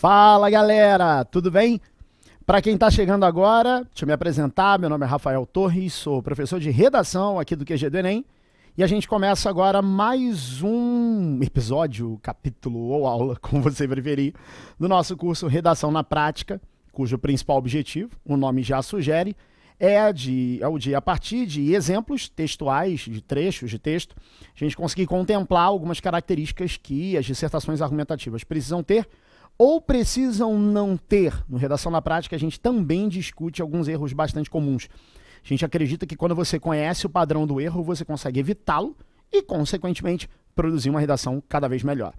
Fala galera, tudo bem? Para quem está chegando agora, deixa eu me apresentar. Meu nome é Rafael Torres, sou professor de redação aqui do QG do Enem e a gente começa agora mais um episódio, capítulo ou aula, como você preferir, do nosso curso Redação na Prática, cujo principal objetivo, o nome já sugere, é, de, é o de, a partir de exemplos textuais, de trechos de texto, a gente conseguir contemplar algumas características que as dissertações argumentativas precisam ter ou precisam não ter. No Redação na Prática, a gente também discute alguns erros bastante comuns. A gente acredita que quando você conhece o padrão do erro, você consegue evitá-lo e, consequentemente, produzir uma redação cada vez melhor.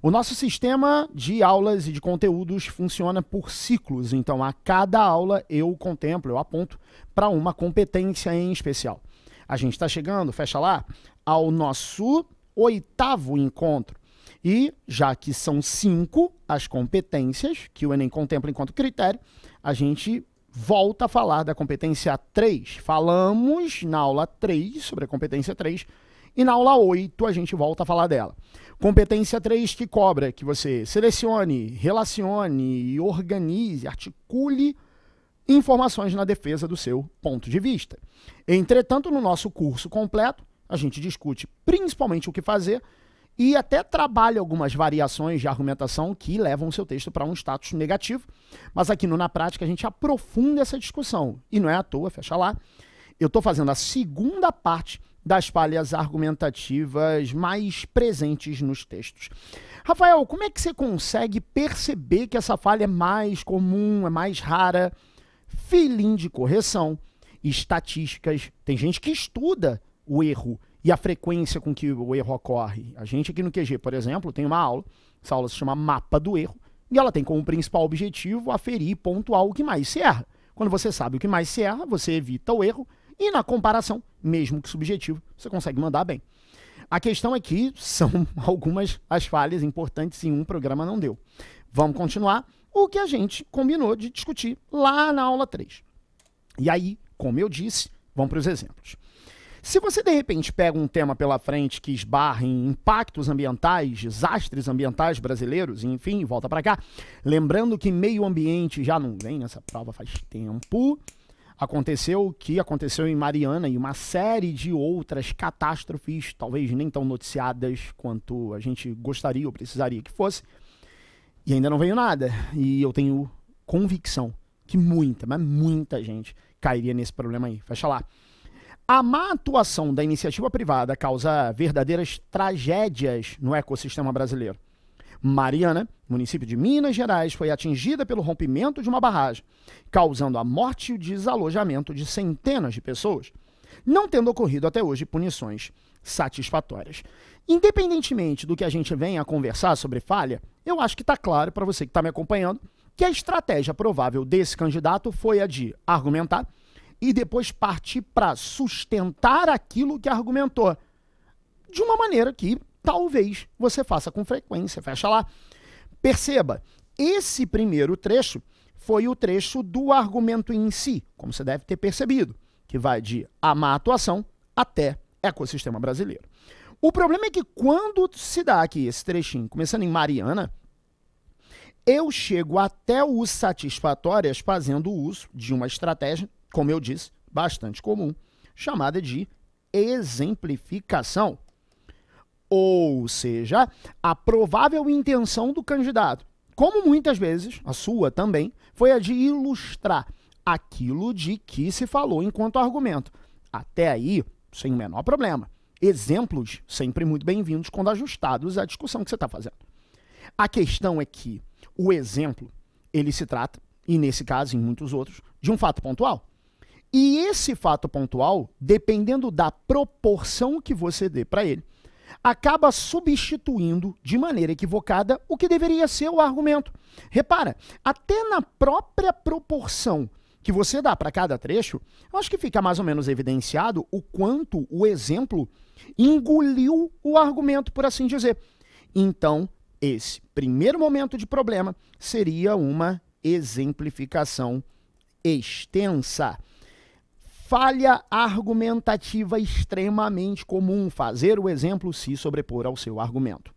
O nosso sistema de aulas e de conteúdos funciona por ciclos, então a cada aula eu contemplo, eu aponto para uma competência em especial. A gente está chegando, fecha lá, ao nosso oitavo encontro. E já que são cinco as competências que o Enem contempla enquanto critério, a gente volta a falar da competência 3. Falamos na aula 3 sobre a competência 3 e na aula 8 a gente volta a falar dela. Competência 3 que cobra que você selecione, relacione, organize, articule informações na defesa do seu ponto de vista. Entretanto, no nosso curso completo, a gente discute principalmente o que fazer e até trabalha algumas variações de argumentação que levam o seu texto para um status negativo. Mas aqui no Na Prática a gente aprofunda essa discussão. E não é à toa, fecha lá. Eu estou fazendo a segunda parte das falhas argumentativas mais presentes nos textos. Rafael, como é que você consegue perceber que essa falha é mais comum, é mais rara? Filim de correção, estatísticas. Tem gente que estuda o erro e a frequência com que o erro ocorre. A gente aqui no QG, por exemplo, tem uma aula, essa aula se chama Mapa do Erro, e ela tem como principal objetivo aferir e pontuar o que mais se erra. Quando você sabe o que mais se erra, você evita o erro e na comparação, mesmo que subjetivo, você consegue mandar bem. A questão é que são algumas as falhas importantes em um programa não deu. Vamos continuar o que a gente combinou de discutir lá na aula 3. E aí, como eu disse, vamos para os exemplos. Se você de repente pega um tema pela frente que esbarra em impactos ambientais, desastres ambientais brasileiros, enfim, volta para cá, lembrando que meio ambiente já não vem nessa prova faz tempo. Aconteceu o que aconteceu em Mariana e uma série de outras catástrofes, talvez nem tão noticiadas quanto a gente gostaria ou precisaria que fosse. E ainda não veio nada. E eu tenho convicção que muita, mas muita gente cairia nesse problema aí. Fecha lá. A má atuação da iniciativa privada causa verdadeiras tragédias no ecossistema brasileiro. Mariana, município de Minas Gerais, foi atingida pelo rompimento de uma barragem, causando a morte e o desalojamento de centenas de pessoas, não tendo ocorrido até hoje punições satisfatórias. Independentemente do que a gente venha a conversar sobre falha, eu acho que está claro para você que está me acompanhando que a estratégia provável desse candidato foi a de argumentar e depois partir para sustentar aquilo que argumentou. De uma maneira que talvez você faça com frequência. Fecha lá. Perceba, esse primeiro trecho foi o trecho do argumento em si, como você deve ter percebido, que vai de a má atuação até ecossistema brasileiro. O problema é que quando se dá aqui esse trechinho, começando em Mariana, eu chego até o satisfatórias fazendo uso de uma estratégia como eu disse, bastante comum, chamada de exemplificação. Ou seja, a provável intenção do candidato, como muitas vezes a sua também, foi a de ilustrar aquilo de que se falou enquanto argumento. Até aí, sem o menor problema. Exemplos sempre muito bem-vindos quando ajustados à discussão que você está fazendo. A questão é que o exemplo, ele se trata, e nesse caso e em muitos outros, de um fato pontual. E esse fato pontual, dependendo da proporção que você dê para ele, acaba substituindo de maneira equivocada o que deveria ser o argumento. Repara, até na própria proporção que você dá para cada trecho, eu acho que fica mais ou menos evidenciado o quanto o exemplo engoliu o argumento, por assim dizer. Então, esse primeiro momento de problema seria uma exemplificação extensa falha argumentativa extremamente comum, fazer o exemplo se sobrepor ao seu argumento.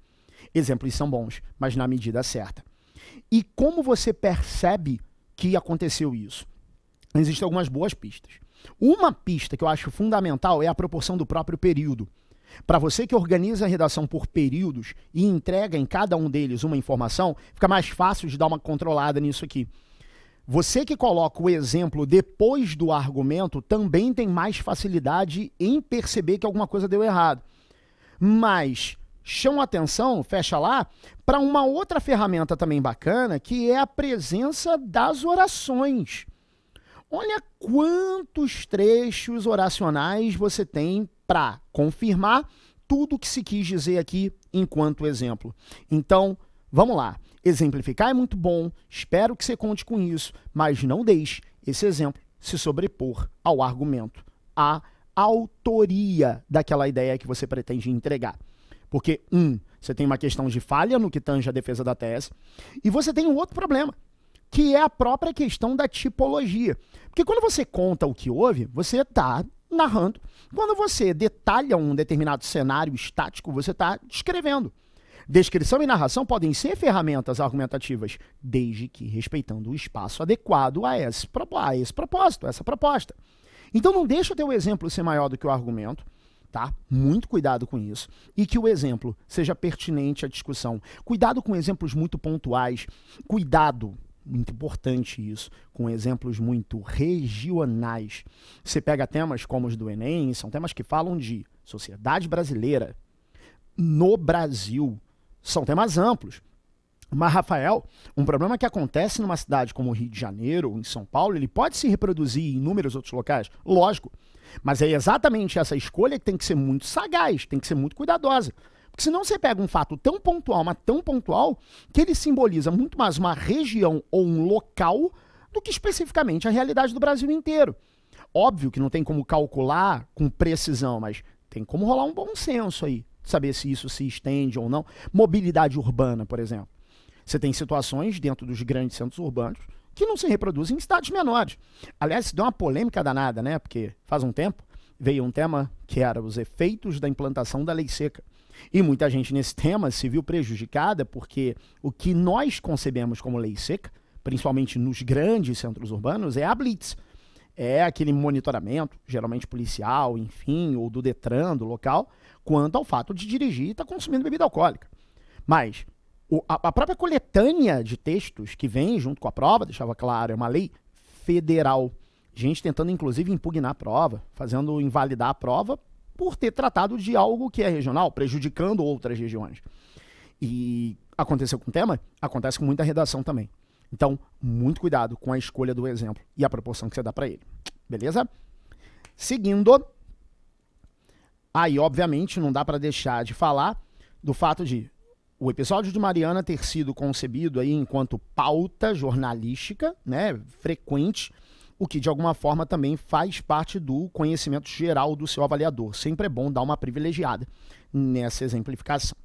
Exemplos são bons, mas na medida certa. E como você percebe que aconteceu isso? Existem algumas boas pistas. Uma pista que eu acho fundamental é a proporção do próprio período. Para você que organiza a redação por períodos e entrega em cada um deles uma informação, fica mais fácil de dar uma controlada nisso aqui. Você que coloca o exemplo depois do argumento também tem mais facilidade em perceber que alguma coisa deu errado. Mas chama atenção, fecha lá, para uma outra ferramenta também bacana, que é a presença das orações. Olha quantos trechos oracionais você tem para confirmar tudo o que se quis dizer aqui enquanto exemplo. Então, vamos lá. Exemplificar é muito bom, espero que você conte com isso, mas não deixe esse exemplo se sobrepor ao argumento, à autoria daquela ideia que você pretende entregar. Porque, um, você tem uma questão de falha no que tange a defesa da tese, e você tem um outro problema, que é a própria questão da tipologia. Porque quando você conta o que houve, você está narrando. Quando você detalha um determinado cenário estático, você está descrevendo. Descrição e narração podem ser ferramentas argumentativas, desde que respeitando o espaço adequado a esse, a esse propósito, a essa proposta. Então não deixa o teu exemplo ser maior do que o argumento, tá? Muito cuidado com isso. E que o exemplo seja pertinente à discussão. Cuidado com exemplos muito pontuais. Cuidado, muito importante isso, com exemplos muito regionais. Você pega temas como os do Enem, são temas que falam de sociedade brasileira, no Brasil, são temas amplos. Mas, Rafael, um problema que acontece numa cidade como o Rio de Janeiro ou em São Paulo, ele pode se reproduzir em inúmeros outros locais? Lógico. Mas é exatamente essa escolha que tem que ser muito sagaz, tem que ser muito cuidadosa. Porque senão você pega um fato tão pontual, mas tão pontual, que ele simboliza muito mais uma região ou um local do que especificamente a realidade do Brasil inteiro. Óbvio que não tem como calcular com precisão, mas tem como rolar um bom senso aí saber se isso se estende ou não. Mobilidade urbana, por exemplo. Você tem situações dentro dos grandes centros urbanos que não se reproduzem em estados menores. Aliás, se deu uma polêmica danada, né? Porque faz um tempo veio um tema que era os efeitos da implantação da lei seca. E muita gente nesse tema se viu prejudicada porque o que nós concebemos como lei seca, principalmente nos grandes centros urbanos, é a blitz. É aquele monitoramento, geralmente policial, enfim, ou do Detran, do local, quanto ao fato de dirigir e estar tá consumindo bebida alcoólica. Mas o, a, a, própria coletânea de textos que vem junto com a prova, deixava claro, é uma lei federal. Gente tentando, inclusive, impugnar a prova, fazendo invalidar a prova por ter tratado de algo que é regional, prejudicando outras regiões. E aconteceu com o tema, acontece com muita redação também. Então, muito cuidado com a escolha do exemplo e a proporção que você dá para ele. Beleza? Seguindo, Aí, obviamente, não dá para deixar de falar do fato de o episódio de Mariana ter sido concebido aí enquanto pauta jornalística, né, frequente, o que de alguma forma também faz parte do conhecimento geral do seu avaliador. Sempre é bom dar uma privilegiada nessa exemplificação.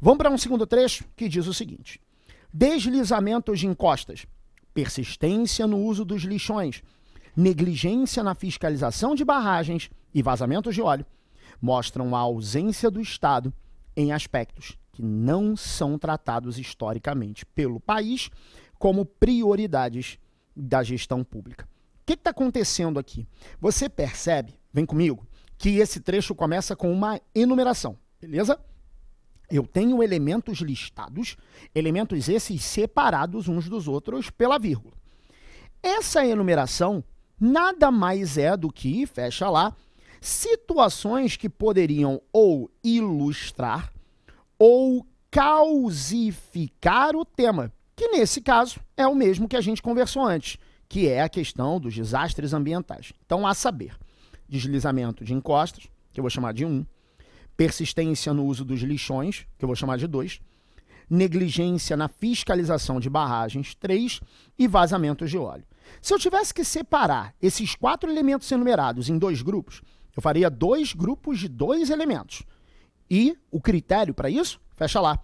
Vamos para um segundo trecho que diz o seguinte: deslizamentos de encostas, persistência no uso dos lixões, negligência na fiscalização de barragens e vazamentos de óleo mostram a ausência do Estado em aspectos que não são tratados historicamente pelo país como prioridades da gestão pública. O que está acontecendo aqui? Você percebe, vem comigo, que esse trecho começa com uma enumeração, beleza? Eu tenho elementos listados, elementos esses separados uns dos outros pela vírgula. Essa enumeração nada mais é do que, fecha lá, situações que poderiam ou ilustrar ou causificar o tema, que nesse caso é o mesmo que a gente conversou antes, que é a questão dos desastres ambientais. Então, a saber, deslizamento de encostas, que eu vou chamar de 1, um, persistência no uso dos lixões, que eu vou chamar de 2, negligência na fiscalização de barragens, 3, e vazamentos de óleo. Se eu tivesse que separar esses quatro elementos enumerados em dois grupos, eu faria dois grupos de dois elementos. E o critério para isso, fecha lá.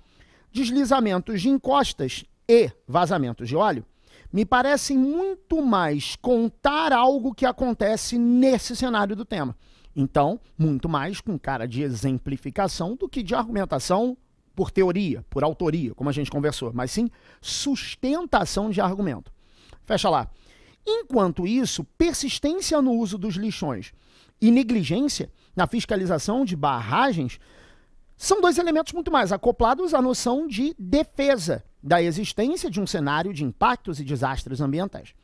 Deslizamentos de encostas e vazamentos de óleo me parecem muito mais contar algo que acontece nesse cenário do tema. Então, muito mais com cara de exemplificação do que de argumentação por teoria, por autoria, como a gente conversou, mas sim sustentação de argumento. Fecha lá. Enquanto isso, persistência no uso dos lixões e negligência na fiscalização de barragens são dois elementos muito mais acoplados à noção de defesa da existência de um cenário de impactos e desastres ambientais.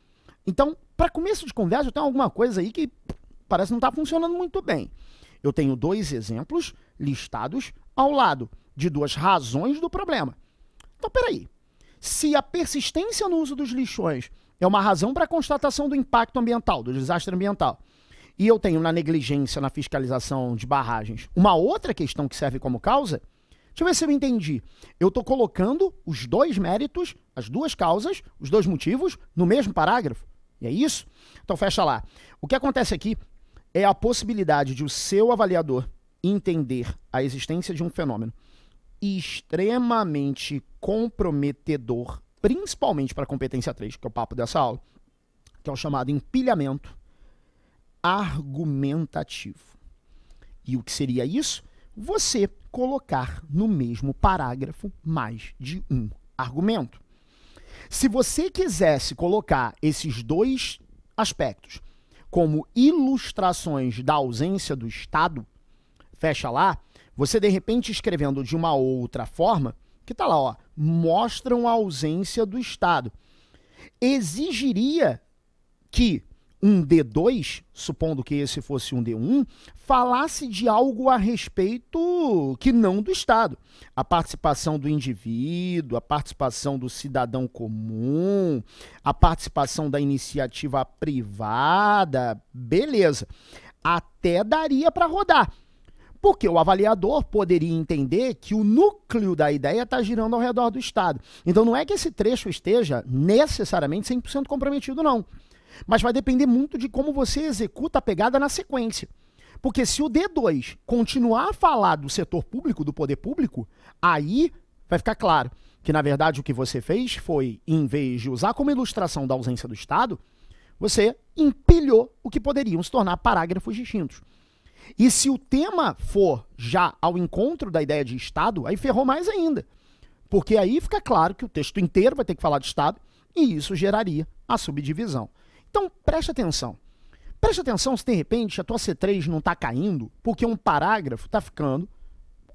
Então, para começo de conversa, eu tenho alguma coisa aí que parece não estar tá funcionando muito bem. Eu tenho dois exemplos listados ao lado de duas razões do problema. Então, peraí. Se a persistência no uso dos lixões é uma razão para a constatação do impacto ambiental, do desastre ambiental, e eu tenho na negligência na fiscalização de barragens uma outra questão que serve como causa. Deixa eu ver se eu entendi. Eu estou colocando os dois méritos, as duas causas, os dois motivos, no mesmo parágrafo. E é isso? Então fecha lá. O que acontece aqui é a possibilidade de o seu avaliador entender a existência de um fenômeno extremamente comprometedor, principalmente para a competência 3, que é o papo dessa aula, que é o chamado empilhamento argumentativo. E o que seria isso? Você colocar no mesmo parágrafo mais de um argumento. Se você quisesse colocar esses dois aspectos como ilustrações da ausência do Estado, fecha lá, você de repente escrevendo de uma outra forma, que tá lá, ó, mostram a ausência do Estado. Exigiria que um D2, supondo que esse fosse um D1, falasse de algo a respeito que não do Estado. A participação do indivíduo, a participação do cidadão comum, a participação da iniciativa privada, beleza. Até daria para rodar. Porque o avaliador poderia entender que o núcleo da ideia está girando ao redor do Estado. Então não é que esse trecho esteja necessariamente 100% comprometido, não. Mas vai depender muito de como você executa a pegada na sequência. Porque se o D2 continuar a falar do setor público, do poder público, aí vai ficar claro que, na verdade, o que você fez foi, em vez de usar como ilustração da ausência do Estado, você empilhou o que poderiam se tornar parágrafos distintos. E se o tema for já ao encontro da ideia de Estado, aí ferrou mais ainda. Porque aí fica claro que o texto inteiro vai ter que falar de Estado e isso geraria a subdivisão. Então, preste atenção. Preste atenção se de repente a tua C3 não está caindo, porque um parágrafo está ficando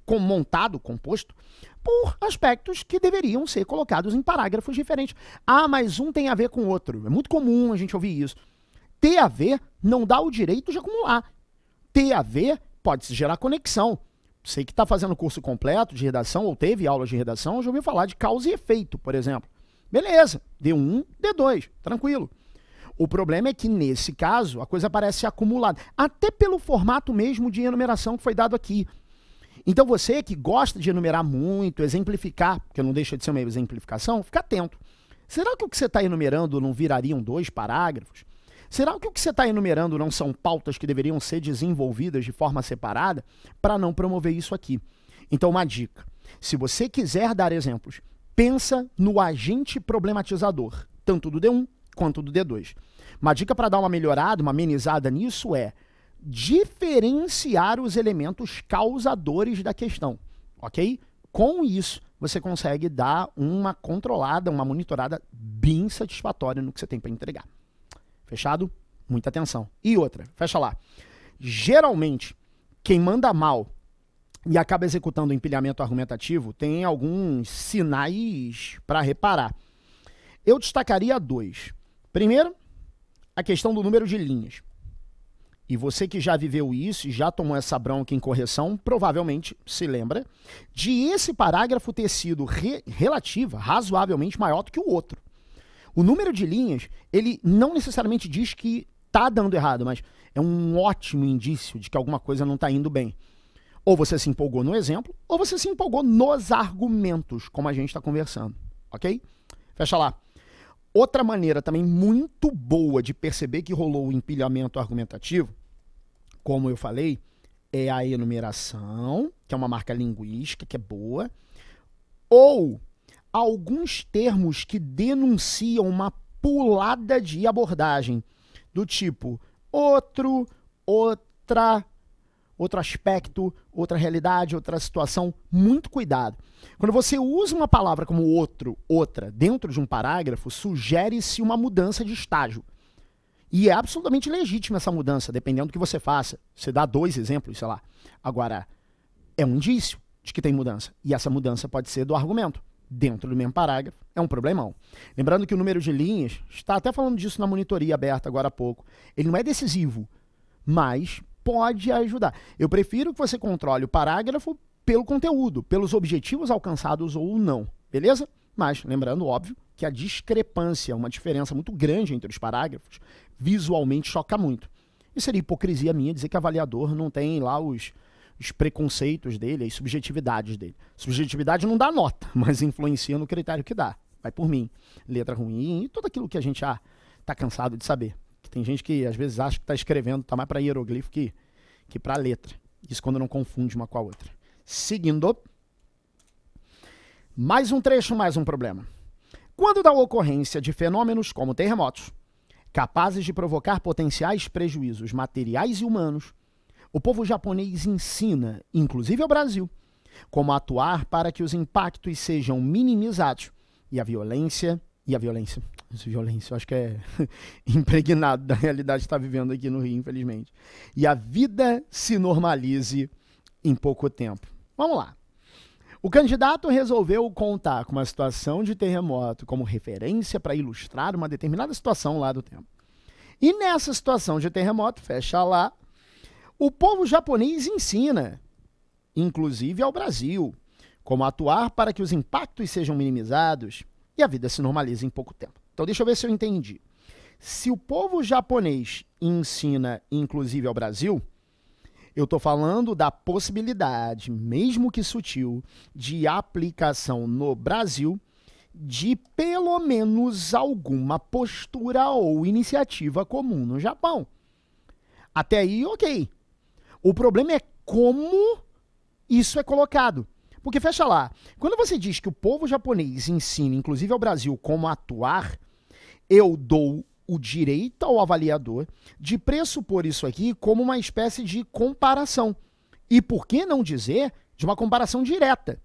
com, montado, composto, por aspectos que deveriam ser colocados em parágrafos diferentes. Ah, mas um tem a ver com o outro. É muito comum a gente ouvir isso. Ter a ver não dá o direito de acumular. Ter a ver pode se gerar conexão. Sei que está fazendo curso completo de redação, ou teve aulas de redação, já ouviu falar de causa e efeito, por exemplo. Beleza, D1, D2, tranquilo. O problema é que, nesse caso, a coisa parece acumulada. Até pelo formato mesmo de enumeração que foi dado aqui. Então, você que gosta de enumerar muito, exemplificar, porque não deixa de ser uma exemplificação, fica atento. Será que o que você está enumerando não virariam dois parágrafos? Será que o que você está enumerando não são pautas que deveriam ser desenvolvidas de forma separada para não promover isso aqui? Então, uma dica: se você quiser dar exemplos, pensa no agente problematizador, tanto do D1 quanto do D2. Uma dica para dar uma melhorada, uma amenizada nisso é diferenciar os elementos causadores da questão, ok? Com isso, você consegue dar uma controlada, uma monitorada bem satisfatória no que você tem para entregar. Fechado? Muita atenção. E outra, fecha lá. Geralmente, quem manda mal e acaba executando empilhamento argumentativo tem alguns sinais para reparar. Eu destacaria dois. Primeiro, a questão do número de linhas. E você que já viveu isso e já tomou essa bronca em correção, provavelmente se lembra de esse parágrafo ter sido re relativa, razoavelmente maior do que o outro. O número de linhas, ele não necessariamente diz que tá dando errado, mas é um ótimo indício de que alguma coisa não está indo bem. Ou você se empolgou no exemplo, ou você se empolgou nos argumentos, como a gente está conversando. Ok? Fecha lá. Outra maneira também muito boa de perceber que rolou o empilhamento argumentativo, como eu falei, é a enumeração, que é uma marca linguística que é boa, ou alguns termos que denunciam uma pulada de abordagem, do tipo outro, outra, outro aspecto, outra realidade, outra situação. Muito cuidado. Quando você usa uma palavra como outro, outra, dentro de um parágrafo, sugere-se uma mudança de estágio. E é absolutamente legítima essa mudança, dependendo do que você faça. Você dá dois exemplos, sei lá. Agora, é um indício de que tem mudança. E essa mudança pode ser do argumento. Dentro do mesmo parágrafo, é um problemão. Lembrando que o número de linhas, está até falando disso na monitoria aberta agora há pouco, ele não é decisivo, mas pode ajudar. Eu prefiro que você controle o parágrafo pelo conteúdo, pelos objetivos alcançados ou não, beleza? Mas, lembrando, óbvio, que a discrepância, uma diferença muito grande entre os parágrafos, visualmente choca muito. E seria hipocrisia minha dizer que avaliador não tem lá os, os preconceitos dele, as subjetividades dele. Subjetividade não dá nota, mas influencia no critério que dá. Vai por mim. Letra ruim e tudo aquilo que a gente já está cansado de saber tem gente que às vezes acha que está escrevendo, está mais para hieroglifo que, que para letra. Isso quando não confunde uma com a outra. Seguindo. Mais um trecho, mais um problema. Quando da ocorrência de fenômenos como terremotos, capazes de provocar potenciais prejuízos materiais e humanos, o povo japonês ensina, inclusive ao Brasil, como atuar para que os impactos sejam minimizados e a violência e a violência. Essa violência, eu acho que é impregnado da realidade que está vivendo aqui no Rio, infelizmente. E a vida se normalize em pouco tempo. Vamos lá. O candidato resolveu contar com uma situação de terremoto como referência para ilustrar uma determinada situação lá do tempo. E nessa situação de terremoto, fecha lá, o povo japonês ensina, inclusive ao Brasil, como atuar para que os impactos sejam minimizados, e a vida se normaliza em pouco tempo. Então deixa eu ver se eu entendi. Se o povo japonês ensina, inclusive ao Brasil, eu estou falando da possibilidade, mesmo que sutil, de aplicação no Brasil de pelo menos alguma postura ou iniciativa comum no Japão. Até aí, ok. O problema é como isso é colocado. Porque fecha lá, quando você diz que o povo japonês ensina, inclusive ao Brasil, como atuar, eu dou o direito ao avaliador de pressupor isso aqui como uma espécie de comparação. E por que não dizer de uma comparação direta?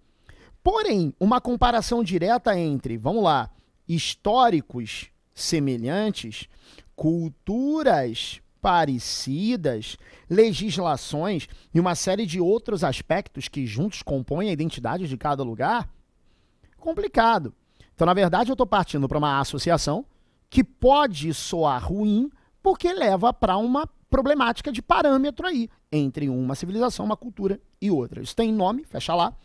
Porém, uma comparação direta entre, vamos lá, históricos semelhantes, culturas parecidas, legislações e uma série de outros aspectos que juntos compõem a identidade de cada lugar, complicado. Então, na verdade, eu estou partindo para uma associação que pode soar ruim porque leva para uma problemática de parâmetro aí entre uma civilização, uma cultura e outra. Isso tem nome, fecha lá.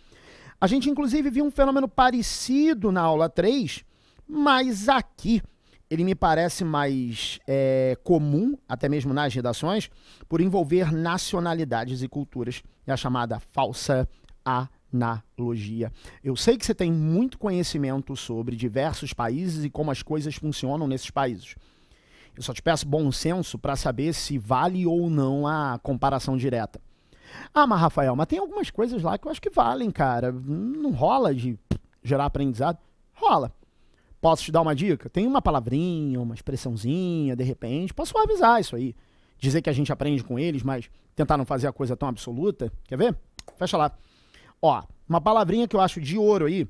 A gente, inclusive, viu um fenômeno parecido na aula 3, mas aqui ele me parece mais é, comum, até mesmo nas redações, por envolver nacionalidades e culturas, é a chamada falsa analogia. Eu sei que você tem muito conhecimento sobre diversos países e como as coisas funcionam nesses países. Eu só te peço bom senso para saber se vale ou não a comparação direta. Ah, mas Rafael, mas tem algumas coisas lá que eu acho que valem, cara. Não rola de gerar aprendizado? Rola. Posso te dar uma dica? Tem uma palavrinha, uma expressãozinha, de repente. Posso avisar isso aí. Dizer que a gente aprende com eles, mas tentar não fazer a coisa tão absoluta. Quer ver? Fecha lá. Ó, uma palavrinha que eu acho de ouro aí,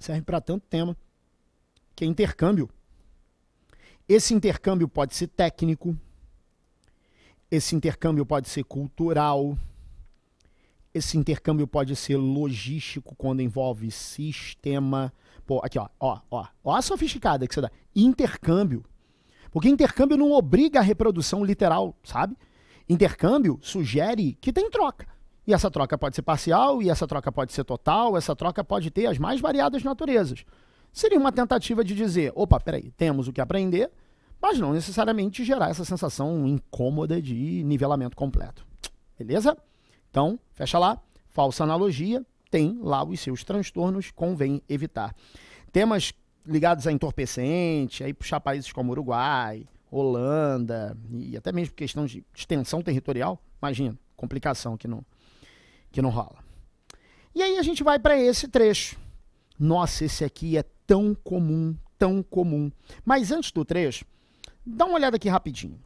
serve para tanto tema, que é intercâmbio. Esse intercâmbio pode ser técnico, esse intercâmbio pode ser cultural, esse intercâmbio pode ser logístico, quando envolve sistema, Pô, aqui, ó, ó, ó. Ó a sofisticada que você dá. Intercâmbio. Porque intercâmbio não obriga a reprodução literal, sabe? Intercâmbio sugere que tem troca. E essa troca pode ser parcial, e essa troca pode ser total, essa troca pode ter as mais variadas naturezas. Seria uma tentativa de dizer: opa, peraí, temos o que aprender, mas não necessariamente gerar essa sensação incômoda de nivelamento completo. Beleza? Então, fecha lá, falsa analogia, tem lá os seus transtornos, convém evitar. Temas ligados a entorpecente, aí puxar países como Uruguai, Holanda, e até mesmo questão de extensão territorial, imagina, complicação que não, que não rola. E aí a gente vai para esse trecho. Nossa, esse aqui é tão comum, tão comum. Mas antes do trecho, dá uma olhada aqui rapidinho.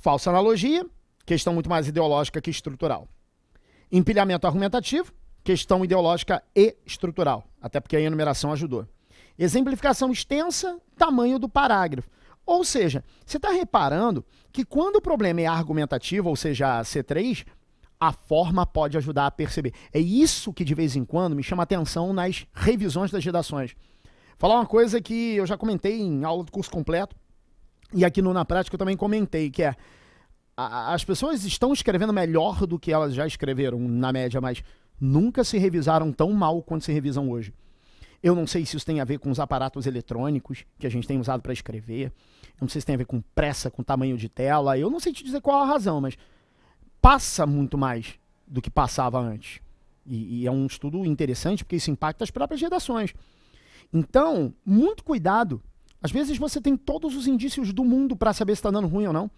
Falsa analogia, questão muito mais ideológica que estrutural. Empilhamento argumentativo, questão ideológica e estrutural, até porque a enumeração ajudou. Exemplificação extensa, tamanho do parágrafo. Ou seja, você está reparando que quando o problema é argumentativo, ou seja, C3, a forma pode ajudar a perceber. É isso que de vez em quando me chama atenção nas revisões das redações. Falar uma coisa que eu já comentei em aula do curso completo e aqui no Na Prática eu também comentei, que é as pessoas estão escrevendo melhor do que elas já escreveram na média, mas nunca se revisaram tão mal quanto se revisam hoje. Eu não sei se isso tem a ver com os aparatos eletrônicos que a gente tem usado para escrever. Eu não sei se tem a ver com pressa, com tamanho de tela. Eu não sei te dizer qual a razão, mas passa muito mais do que passava antes. E, e é um estudo interessante porque isso impacta as próprias redações. Então, muito cuidado. Às vezes você tem todos os indícios do mundo para saber se está dando ruim ou não.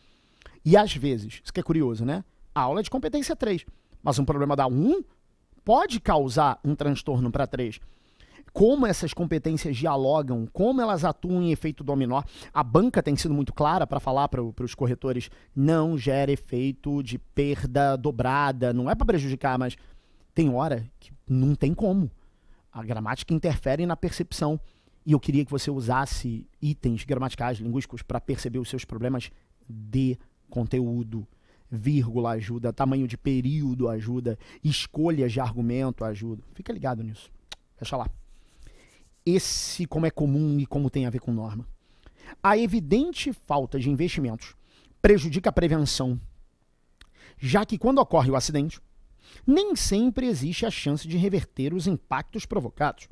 E às vezes, isso que é curioso, né? A aula é de competência 3. Mas um problema da 1 pode causar um transtorno para três. Como essas competências dialogam, como elas atuam em efeito dominó. A banca tem sido muito clara para falar para os corretores: não gera efeito de perda dobrada, não é para prejudicar, mas tem hora que não tem como. A gramática interfere na percepção. E eu queria que você usasse itens gramaticais, linguísticos, para perceber os seus problemas de conteúdo vírgula ajuda, tamanho de período ajuda, escolhas de argumento ajuda. Fica ligado nisso. Deixa lá. Esse como é comum e como tem a ver com norma. A evidente falta de investimentos prejudica a prevenção, já que quando ocorre o acidente, nem sempre existe a chance de reverter os impactos provocados.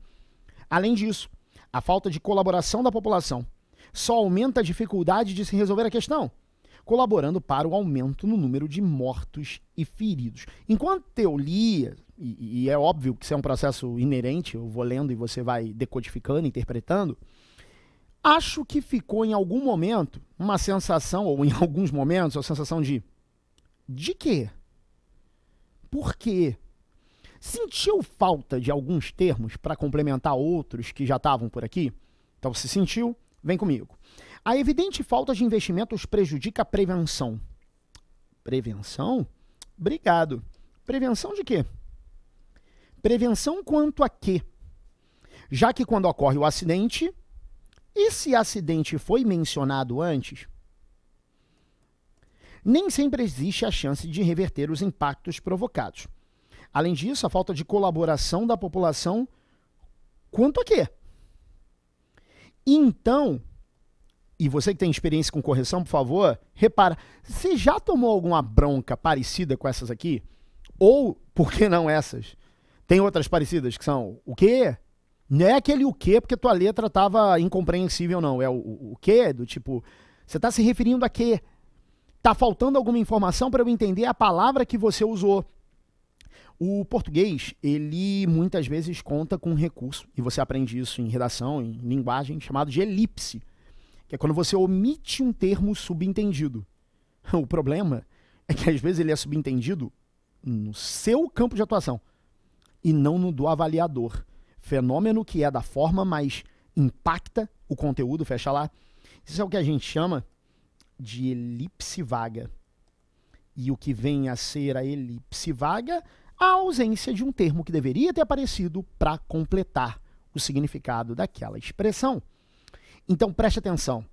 Além disso, a falta de colaboração da população só aumenta a dificuldade de se resolver a questão colaborando para o aumento no número de mortos e feridos. Enquanto eu lia, e, e é óbvio que isso é um processo inerente, eu vou lendo e você vai decodificando, interpretando, acho que ficou em algum momento uma sensação, ou em alguns momentos, a sensação de de quê? Por quê? Sentiu falta de alguns termos para complementar outros que já estavam por aqui? Então, se sentiu, vem comigo. A evidente falta de investimentos prejudica a prevenção. Prevenção? Obrigado. Prevenção de quê? Prevenção quanto a quê? Já que quando ocorre o acidente, e se acidente foi mencionado antes, nem sempre existe a chance de reverter os impactos provocados. Além disso, a falta de colaboração da população quanto a quê? Então, e você que tem experiência com correção, por favor, repara, você já tomou alguma bronca parecida com essas aqui? Ou, por que não essas? Tem outras parecidas que são o quê? Não é aquele o quê porque tua letra estava incompreensível, não. É o, o, quê? Do tipo, você está se referindo a quê? Tá faltando alguma informação para eu entender a palavra que você usou. O português, ele muitas vezes conta com um recurso, e você aprende isso em redação, em linguagem, chamado de elipse que é quando você omite um termo subentendido. O problema é que às vezes ele é subentendido no seu campo de atuação e não no do avaliador. Fenômeno que é da forma, mas impacta o conteúdo, fecha lá. Isso é o que a gente chama de elipse vaga. E o que vem a ser a elipse vaga, a ausência de um termo que deveria ter aparecido para completar o significado daquela expressão. Então preste atenção.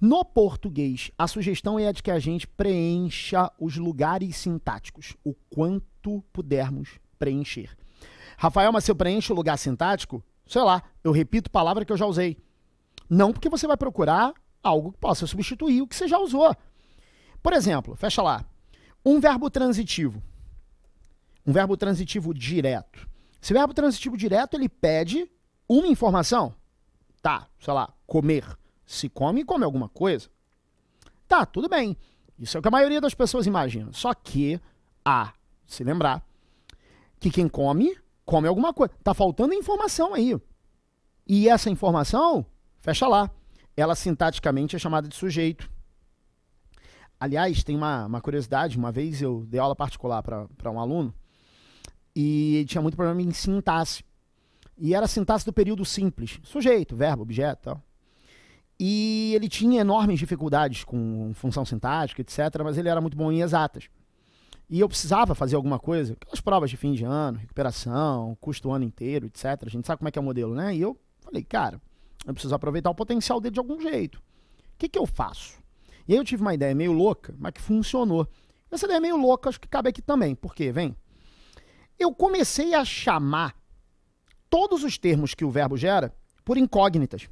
No português, a sugestão é a de que a gente preencha os lugares sintáticos, o quanto pudermos preencher. Rafael, mas se eu preencho o lugar sintático, sei lá, eu repito palavra que eu já usei. Não porque você vai procurar algo que possa substituir o que você já usou. Por exemplo, fecha lá. Um verbo transitivo. Um verbo transitivo direto. Esse verbo transitivo direto, ele pede uma informação. Tá, sei lá, comer. Se come, come alguma coisa. Tá, tudo bem. Isso é o que a maioria das pessoas imagina. Só que a se lembrar que quem come, come alguma coisa. Tá faltando informação aí. E essa informação, fecha lá. Ela sintaticamente é chamada de sujeito. Aliás, tem uma, uma curiosidade. Uma vez eu dei aula particular para um aluno e tinha muito problema em sintaxe. E era a sintaxe do período simples. Sujeito, verbo, objeto tal. E ele tinha enormes dificuldades com função sintática, etc., mas ele era muito bom em exatas. E eu precisava fazer alguma coisa, aquelas provas de fim de ano, recuperação, custo o ano inteiro, etc. A gente sabe como é que é o modelo, né? E eu falei, cara, eu preciso aproveitar o potencial dele de algum jeito. O que, que eu faço? E aí eu tive uma ideia meio louca, mas que funcionou. Essa ideia meio louca, acho que cabe aqui também. Por quê? Vem. Eu comecei a chamar todos os termos que o verbo gera por incógnitas.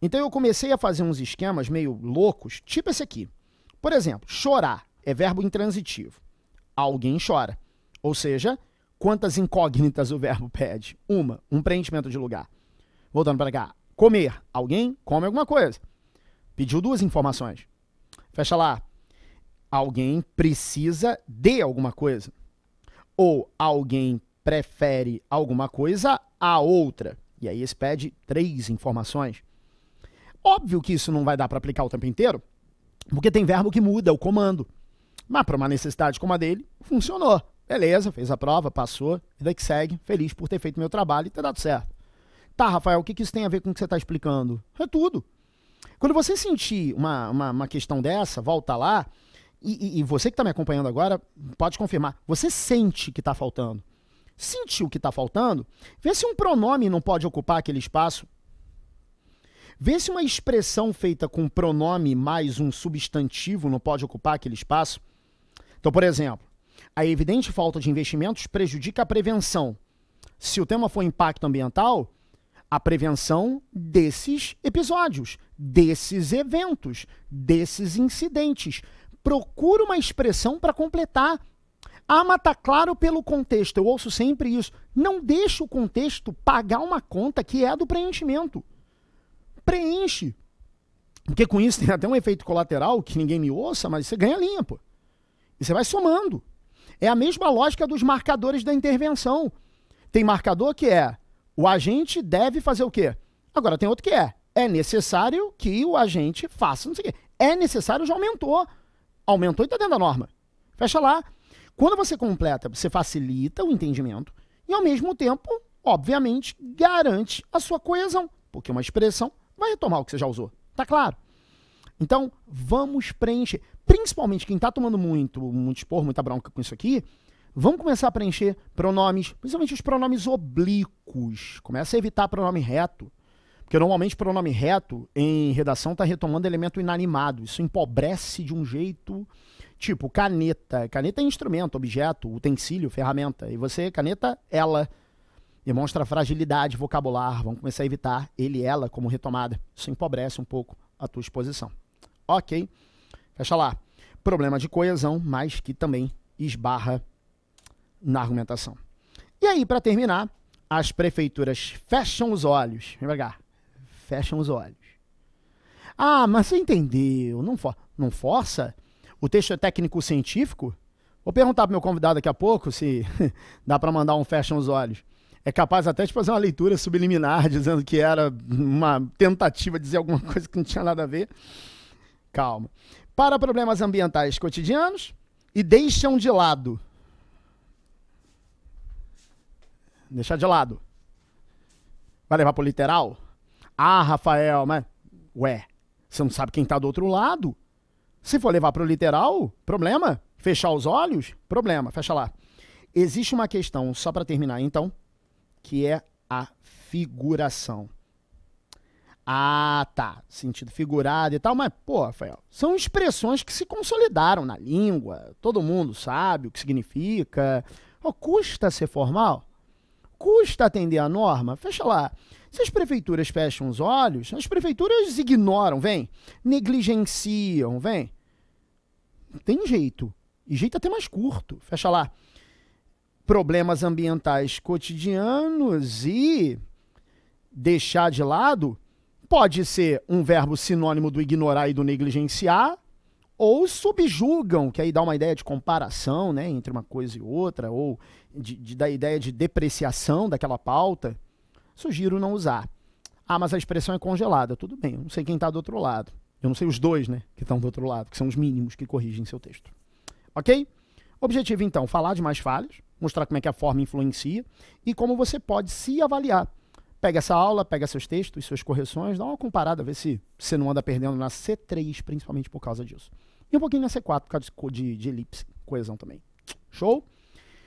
Então eu comecei a fazer uns esquemas meio loucos, tipo esse aqui. Por exemplo, chorar é verbo intransitivo. Alguém chora. Ou seja, quantas incógnitas o verbo pede? Uma, um preenchimento de lugar. Voltando para cá. Comer. Alguém come alguma coisa. Pediu duas informações. Fecha lá. Alguém precisa de alguma coisa. Ou alguém prefere alguma coisa a outra. E aí esse pede três informações. Óbvio que isso não vai dar para aplicar o tempo inteiro, porque tem verbo que muda o comando. Mas para uma necessidade como a dele, funcionou. Beleza, fez a prova, passou, vida que segue, feliz por ter feito meu trabalho e ter dado certo. Tá, Rafael, o que, isso tem a ver com o que você está explicando? É tudo. Quando você sentir uma, uma, uma questão dessa, volta lá, e, e, e você que está me acompanhando agora, pode confirmar, você sente que está faltando sentiu que está faltando, vê se um pronome não pode ocupar aquele espaço. Vê se uma expressão feita com pronome mais um substantivo não pode ocupar aquele espaço. Então, por exemplo, a evidente falta de investimentos prejudica a prevenção. Se o tema for impacto ambiental, a prevenção desses episódios, desses eventos, desses incidentes. Procura uma expressão para completar ah, mas tá claro pelo contexto. Eu ouço sempre isso. Não deixa o contexto pagar uma conta que é a do preenchimento. Preenche. Porque com isso tem até um efeito colateral que ninguém me ouça, mas você ganha linha, pô. E você vai somando. É a mesma lógica dos marcadores da intervenção. Tem marcador que é o agente deve fazer o quê? Agora tem outro que é. É necessário que o agente faça, não sei o quê. É necessário, já aumentou. Aumentou e está dentro da norma. Fecha lá. Quando você completa, você facilita o entendimento e, ao mesmo tempo, obviamente, garante a sua coesão, porque uma expressão vai retomar o que você já usou. Tá claro? Então, vamos preencher. Principalmente quem está tomando muito, muito expor, muita bronca com isso aqui, vamos começar a preencher pronomes, principalmente os pronomes oblíquos. Começa a evitar pronome reto. Porque normalmente pronome reto em redação está retomando elemento inanimado. Isso empobrece de um jeito Tipo, caneta. Caneta é instrumento, objeto, utensílio, ferramenta. E você, caneta, ela. Demonstra fragilidade vocabular. Vamos começar a evitar ele, ela como retomada. Isso empobrece um pouco a tua exposição. Ok. Fecha lá. Problema de coesão, mas que também esbarra na argumentação. E aí, para terminar, as prefeituras fecham os olhos. Vem pra cá. Fecham os olhos. Ah, mas você entendeu. Não, for não força? o texto é técnico-científico? Vou perguntar para meu convidado daqui a pouco se dá para mandar um fecha nos olhos. É capaz até de fazer uma leitura subliminar, dizendo que era uma tentativa de dizer alguma coisa que não tinha nada a ver. Calma. Para problemas ambientais cotidianos e deixam de lado. Deixar de lado. Vai levar para o literal? Ah, Rafael, mas. Ué, você não sabe quem está do outro lado? Se for levar para o literal, problema. Fechar os olhos, problema. Fecha lá. Existe uma questão, só para terminar então, que é a figuração. Ah, tá. Sentido figurado e tal, mas, pô, Rafael, são expressões que se consolidaram na língua. Todo mundo sabe o que significa. Oh, custa ser formal? Custa atender a norma? Fecha lá. Se as prefeituras fecham os olhos, as prefeituras ignoram, vem, negligenciam, vem. Tem jeito. E jeito é até mais curto. Fecha lá. Problemas ambientais cotidianos e deixar de lado pode ser um verbo sinônimo do ignorar e do negligenciar, ou subjugam, que aí dá uma ideia de comparação né, entre uma coisa e outra, ou de, de, da ideia de depreciação daquela pauta sugiro não usar. Ah, mas a expressão é congelada. Tudo bem, eu não sei quem está do outro lado. Eu não sei os dois, né, que estão do outro lado, que são os mínimos que corrigem seu texto. Ok? Objetivo, então, falar de mais falhas, mostrar como é que a forma influencia e como você pode se avaliar. Pega essa aula, pega seus textos, suas correções, dá uma comparada, vê se você não anda perdendo na C3, principalmente por causa disso. E um pouquinho na C4, por causa de, de, de elipse, coesão também. Show?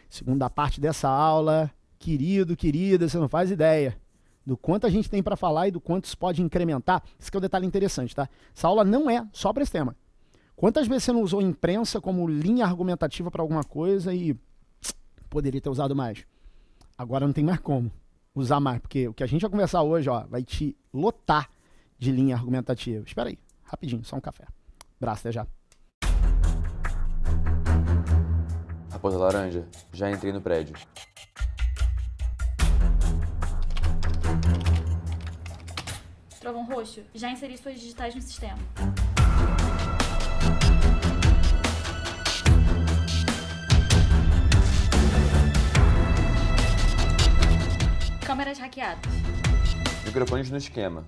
Segunda parte dessa aula, Querido, querida, você não faz ideia do quanto a gente tem para falar e do quanto isso pode incrementar. Esse é o um detalhe interessante, tá? Essa aula não é só para esse tema. Quantas vezes você não usou imprensa como linha argumentativa para alguma coisa e poderia ter usado mais? Agora não tem mais como usar mais, porque o que a gente vai conversar hoje, ó, vai te lotar de linha argumentativa. Espera aí, rapidinho, só um café. Braço, até já. Raposa Laranja, já entrei no prédio. trovão roxo, já inseri suas digitais no sistema. Câmeras hackeadas. Microfones no esquema.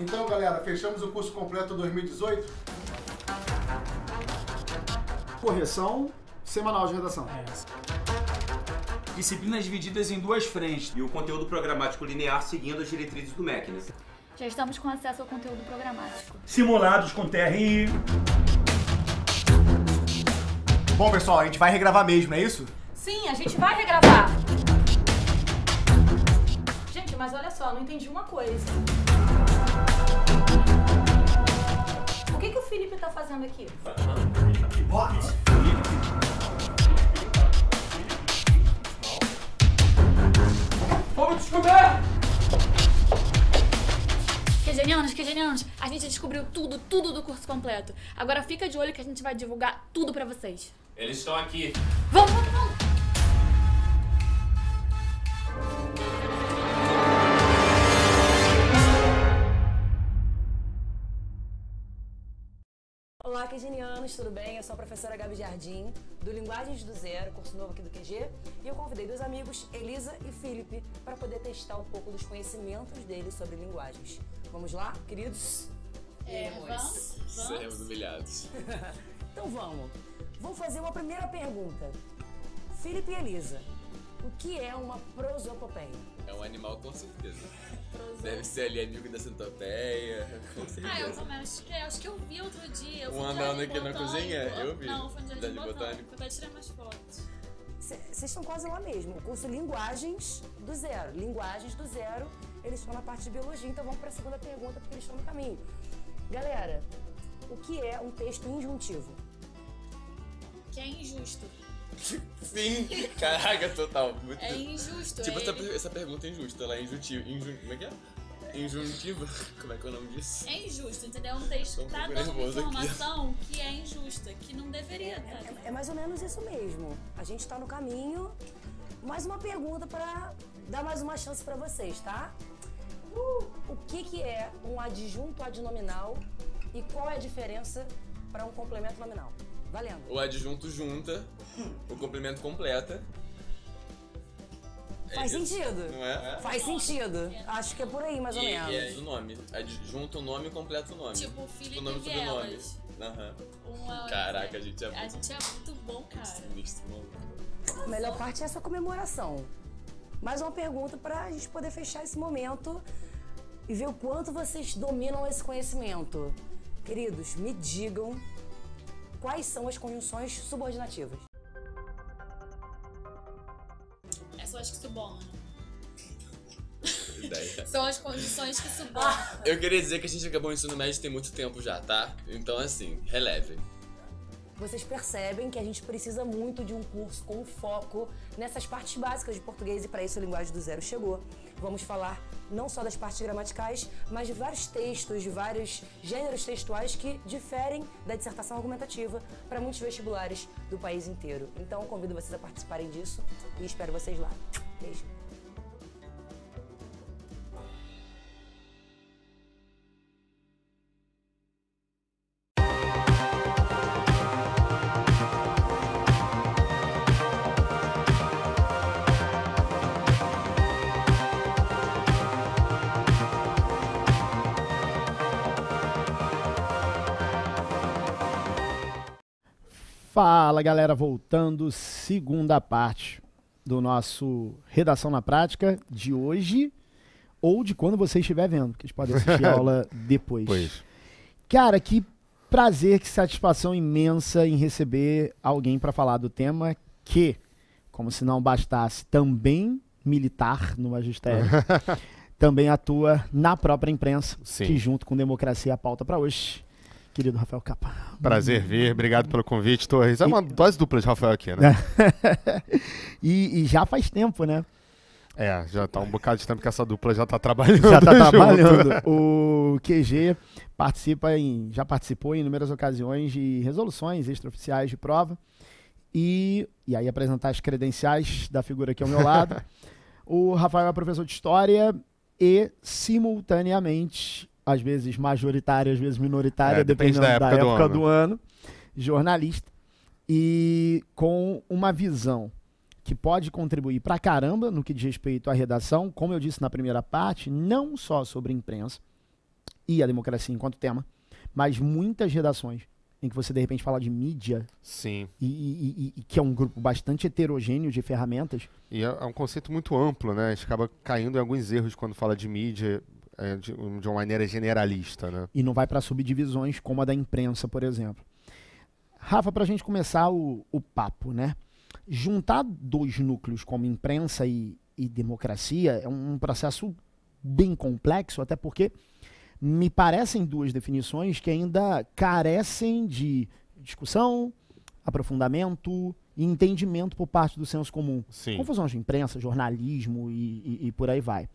Então, galera, fechamos o curso completo 2018 correção semanal de redação. É Disciplinas divididas em duas frentes. E o conteúdo programático linear seguindo as diretrizes do MEC, né? Já estamos com acesso ao conteúdo programático. Simulados com TRI. Bom, pessoal, a gente vai regravar mesmo, não é isso? Sim, a gente vai regravar. Gente, mas olha só, não entendi uma coisa. O que, que o Felipe tá fazendo aqui? Uhum. Vamos descobrir! QGenianos, QGenianos, a gente descobriu tudo, tudo do curso completo. Agora fica de olho que a gente vai divulgar tudo pra vocês. Eles estão aqui. Vamos, vamos, vamos! Olá, Queginianos, tudo bem? Eu sou a professora Gabi Jardim, do Linguagens do Zero, curso novo aqui do QG, e eu convidei dois amigos, Elisa e Felipe, para poder testar um pouco dos conhecimentos deles sobre linguagens. Vamos lá, queridos? É, vamos, vamos. Seremos humilhados. então vamos. Vou fazer uma primeira pergunta. Felipe e Elisa, o que é uma prosopopeia? É um animal, com certeza. Deve ser ali amigo da centopeia. Ah, eu também acho que é. Acho que eu vi outro dia. Eu um andando aqui na cozinha? Eu vi. Não, foi um dia de botânico. botânico. até fotos. Vocês estão quase lá mesmo. curso Linguagens do Zero. Linguagens do Zero. Eles estão na parte de biologia, então vamos para a segunda pergunta, porque eles estão no caminho. Galera, o que é um texto injuntivo? Que é injusto. Sim, caraca, total. Muito... É injusto. Tipo, é... Essa, essa pergunta é injusta, ela é injutiva. Inju... Como é que é? Injuntiva? Como é que é o nome disso? É injusto, entendeu? É um texto tá dando uma informação aqui. que é injusta, que não deveria estar. É, é, é, mais ou menos isso mesmo. A gente tá no caminho. Mais uma pergunta para dar mais uma chance para vocês, tá? Uh, o que, que é um adjunto adnominal e qual é a diferença para um complemento nominal? Valendo. O adjunto junta, o complemento completa. É Faz sentido. Não é? Faz sentido. Acho que é por aí, mais ou E, é menos. e é o nome. Adjunta o nome e completa o nome. Tipo, filho tipo, o nome e sobrenome. Aham. Uma- Caraca, a gente é A gente é muito bom, cara. sinistro, mano. A melhor parte é essa comemoração. Mais uma pergunta pra gente poder fechar esse momento e ver o quanto vocês dominam esse conhecimento. Queridos, me digam quais são as conjunções subordinativas? Essa é eu acho que suborna. São as conjunções que subornam. Eu queria dizer que a gente acabou o ensino médio tem muito tempo já, tá? Então, assim, releve. Vocês percebem que a gente precisa muito de um curso com foco nessas partes básicas de português e para isso a linguagem do zero chegou. Vamos falar não só das partes gramaticais, mas de vários textos, de vários gêneros textuais que diferem da dissertação argumentativa para muitos vestibulares do país inteiro. Então, convido vocês a participarem disso e espero vocês lá. Beijo! Fala galera, voltando, segunda parte do nosso Redação na Prática de hoje, ou de quando você estiver vendo, que a gente pode assistir a aula depois. Pois. Cara, que prazer, que satisfação imensa em receber alguém para falar do tema que, como se não bastasse, também militar no magistério. também atua na própria imprensa, Sim. que junto com Democracia a pauta para hoje querido Rafael Capa. Prazer hum. ver, obrigado pelo convite, Torres. É uma e... dose dupla de Rafael aqui, né? e, e, já faz tempo, né? É, já tá um bocado de tempo que essa dupla já tá trabalhando. Já tá junto. trabalhando. O QG participa em, já participou em inúmeras ocasiões de resoluções extraoficiais de prova. E, e aí apresentar as credenciais da figura aqui ao meu lado. o Rafael é professor de História e, simultaneamente, às vezes majoritária, às vezes minoritária, é, dependendo da época, da época, do, época ano. do ano, jornalista, e com uma visão que pode contribuir pra caramba no que diz respeito à redação, como eu disse na primeira parte, não só sobre imprensa e a democracia enquanto tema, mas muitas redações em que você de repente fala de mídia. Sim. E, e, e, e, que é um grupo bastante heterogêneo de ferramentas. E é, é, um conceito muito amplo, né? A gente acaba caindo em alguns erros quando fala de mídia, é, de, de uma maneira generalista. Né? E não vai para subdivisões como a da imprensa, por exemplo. Rafa, para a gente começar o, o papo, né? Juntar dois núcleos como imprensa e, e democracia é um processo bem complexo, até porque me parecem duas definições que ainda carecem de discussão, aprofundamento e entendimento por parte do senso comum. Sim. Confusão de imprensa, jornalismo e, e, e por aí vai.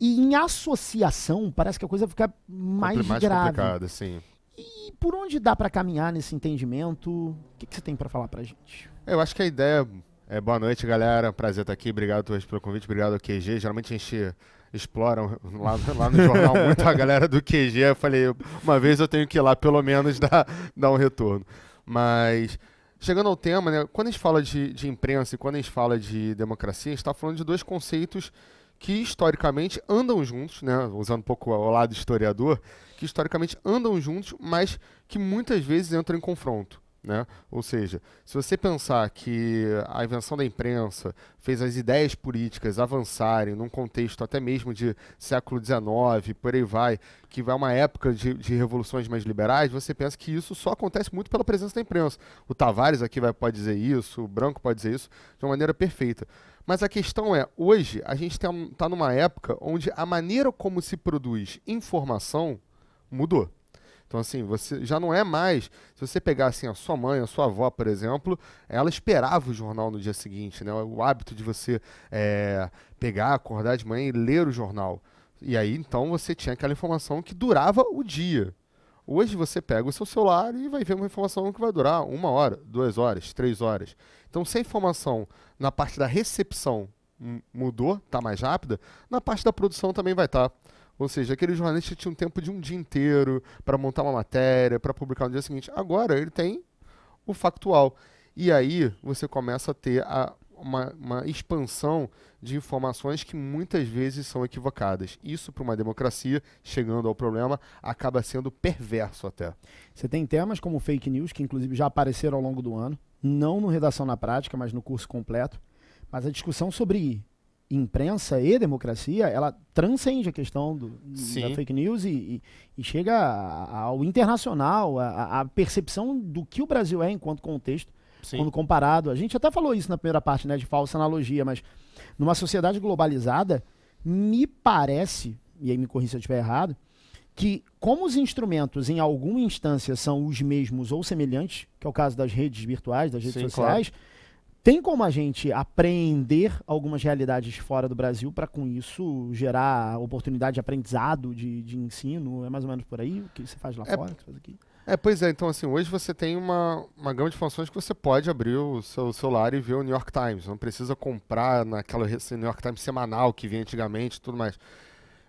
E em associação, parece que a coisa fica mais, Compl mais grave. complicada, sim. E por onde dá para caminhar nesse entendimento? O que, que você tem para falar para gente? Eu acho que a ideia é boa noite, galera. Prazer estar aqui. Obrigado pelo convite. Obrigado ao QG. Geralmente a gente exploram lá, lá, no jornal muito a galera do QG. Eu falei, uma vez eu tenho que ir lá, pelo menos dar, dar um retorno. Mas, chegando ao tema, né, quando a gente fala de, de imprensa e quando a gente fala de democracia, a gente está falando de dois conceitos que historicamente andam juntos, né, usando um pouco o lado historiador, que historicamente andam juntos, mas que muitas vezes entram em confronto. Né? Ou seja, se você pensar que a invenção da imprensa fez as ideias políticas avançarem num contexto até mesmo de século XIX, por aí vai, que vai uma época de, de, revoluções mais liberais, você pensa que isso só acontece muito pela presença da imprensa. O Tavares aqui vai, pode dizer isso, o Branco pode dizer isso de uma maneira perfeita. Mas a questão é, hoje a gente está numa época onde a maneira como se produz informação mudou. Então, assim, você já não é mais. Se você pegar assim, a sua mãe, a sua avó, por exemplo, ela esperava o jornal no dia seguinte, né? O hábito de você é, pegar, acordar de manhã e ler o jornal. E aí, então, você tinha aquela informação que durava o dia. Hoje você pega o seu celular e vai ver uma informação que vai durar uma hora, duas horas, três horas. Então, se a informação na parte da recepção mudou, está mais rápida, na parte da produção também vai estar. Tá. Ou seja, aquele jornalista tinha um tempo de um dia inteiro para montar uma matéria, para publicar no dia seguinte. Agora ele tem o factual. E aí você começa a ter a, uma, uma, expansão de informações que muitas vezes são equivocadas. Isso, para uma democracia, chegando ao problema, acaba sendo perverso até. Você tem temas como fake news, que inclusive já apareceram ao longo do ano, não no Redação na Prática, mas no curso completo. Mas a discussão sobre imprensa e democracia, ela transcende a questão do, da fake news e, e, e chega ao internacional, a, a, percepção do que o Brasil é enquanto contexto, Sim. quando comparado. A gente até falou isso na primeira parte, né, de falsa analogia, mas numa sociedade globalizada, me parece, e aí me corri se eu estiver errado, que como os instrumentos em alguma instância são os mesmos ou semelhantes, que é o caso das redes virtuais, das redes Sim, sociais, claro tem como a gente apreender algumas realidades fora do Brasil para com isso gerar oportunidade de aprendizado, de, de ensino? É mais ou menos por aí o que você faz lá é, fora? Faz é, pois é. Então, assim, hoje você tem uma, uma gama de funções que você pode abrir o seu celular e ver o New York Times. Não precisa comprar naquela New York Times semanal que vinha antigamente e tudo mais.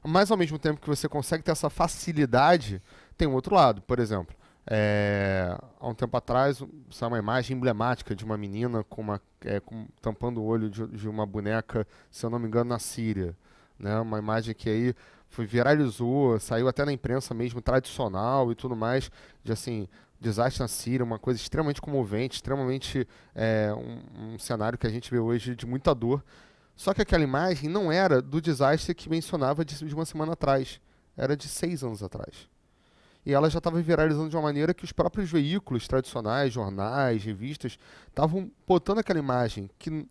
Mas, ao mesmo tempo que você consegue ter essa facilidade, tem um outro lado, por exemplo é, há um tempo atrás, saiu uma imagem emblemática de uma menina com uma, é, com, tampando o olho de, de, uma boneca, se eu não me engano, na Síria. Né? Uma imagem que aí foi, viralizou, saiu até na imprensa mesmo, tradicional e tudo mais, de assim, desastre na Síria, uma coisa extremamente comovente, extremamente é, um, um cenário que a gente vê hoje de muita dor. Só que aquela imagem não era do desastre que mencionava de, de uma semana atrás, era de seis anos atrás e ela já estava viralizando de uma maneira que os próprios veículos tradicionais, jornais, revistas, estavam botando aquela imagem que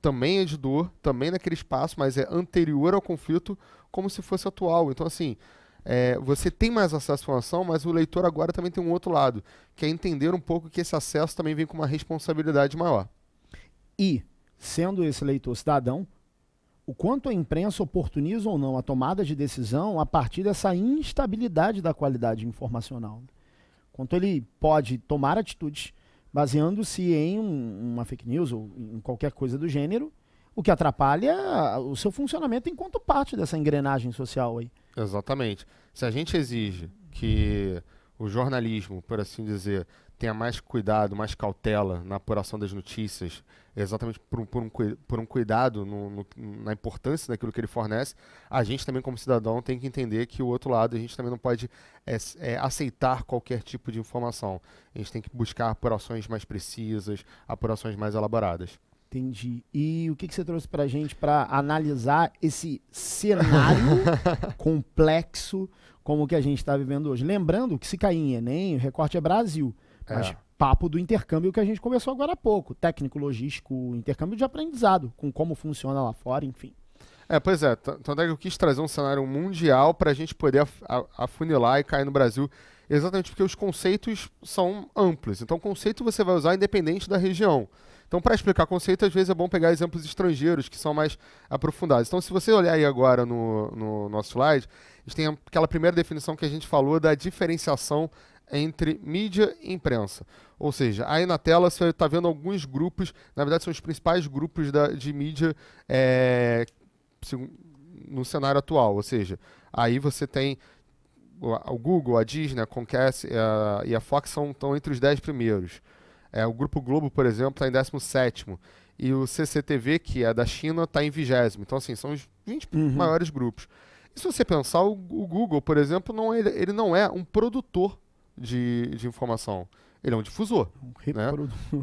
também é de dor, também naquele espaço, mas é anterior ao conflito, como se fosse atual. Então, assim, é, você tem mais acesso à informação, mas o leitor agora também tem um outro lado, que é entender um pouco que esse acesso também vem com uma responsabilidade maior. E, sendo esse leitor cidadão, o quanto a imprensa oportuniza ou não a tomada de decisão a partir dessa instabilidade da qualidade informacional. Quanto ele pode tomar atitudes baseando-se em um, uma fake news ou em qualquer coisa do gênero, o que atrapalha o seu funcionamento enquanto parte dessa engrenagem social aí. Exatamente. Se a gente exige que o jornalismo, por assim dizer, tenha mais cuidado, mais cautela na apuração das notícias, exatamente por, por, um, por um, cuidado no, no, na importância daquilo que ele fornece, a gente também, como cidadão, tem que entender que o outro lado a gente também não pode é, é, aceitar qualquer tipo de informação. A gente tem que buscar apurações mais precisas, apurações mais elaboradas. Entendi. E o que, que você trouxe para a gente para analisar esse cenário complexo como o que a gente está vivendo hoje? Lembrando que se cair em Enem, o recorte é Brasil. Mas é. papo do intercâmbio que a gente começou agora há pouco. Técnico, logístico, intercâmbio de aprendizado, com como funciona lá fora, enfim. É, pois é. então é que eu quis trazer um cenário mundial para a gente poder afunilar e cair no Brasil. Exatamente porque os conceitos são amplos. Então, conceito você vai usar independente da região. Então, para explicar conceito, às vezes é bom pegar exemplos estrangeiros que são mais aprofundados. Então, se você olhar aí agora no, no nosso slide, a gente tem aquela primeira definição que a gente falou da diferenciação entre mídia e imprensa. Ou seja, aí na tela você está vendo alguns grupos, na verdade são os principais grupos da, de mídia é, no cenário atual. Ou seja, aí você tem o Google, a Disney, a Comcast a, é, e a Fox são, estão entre os 10 primeiros. É, o Grupo Globo, por exemplo, está em 17 e o CCTV, que é da China, está em vigésimo. Então, assim, são os 20 uhum. maiores grupos. E se você pensar, o, o Google, por exemplo, não é, ele não é um produtor de, de informação. Ele é um difusor. Um Né?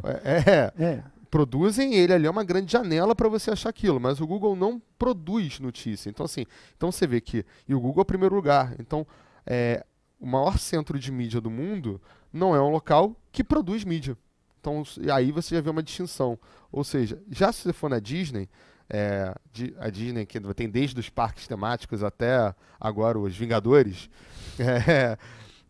É, é, é. é. Produzem ele ali, é uma grande janela para você achar aquilo, mas o Google não produz notícia. Então, assim, então você vê que. E o Google é o primeiro lugar. Então, é, o maior centro de mídia do mundo não é um local que produz mídia. Então, aí você já vê uma distinção. Ou seja, já se você for na Disney, é, a Disney que tem desde os parques temáticos até agora os Vingadores, é,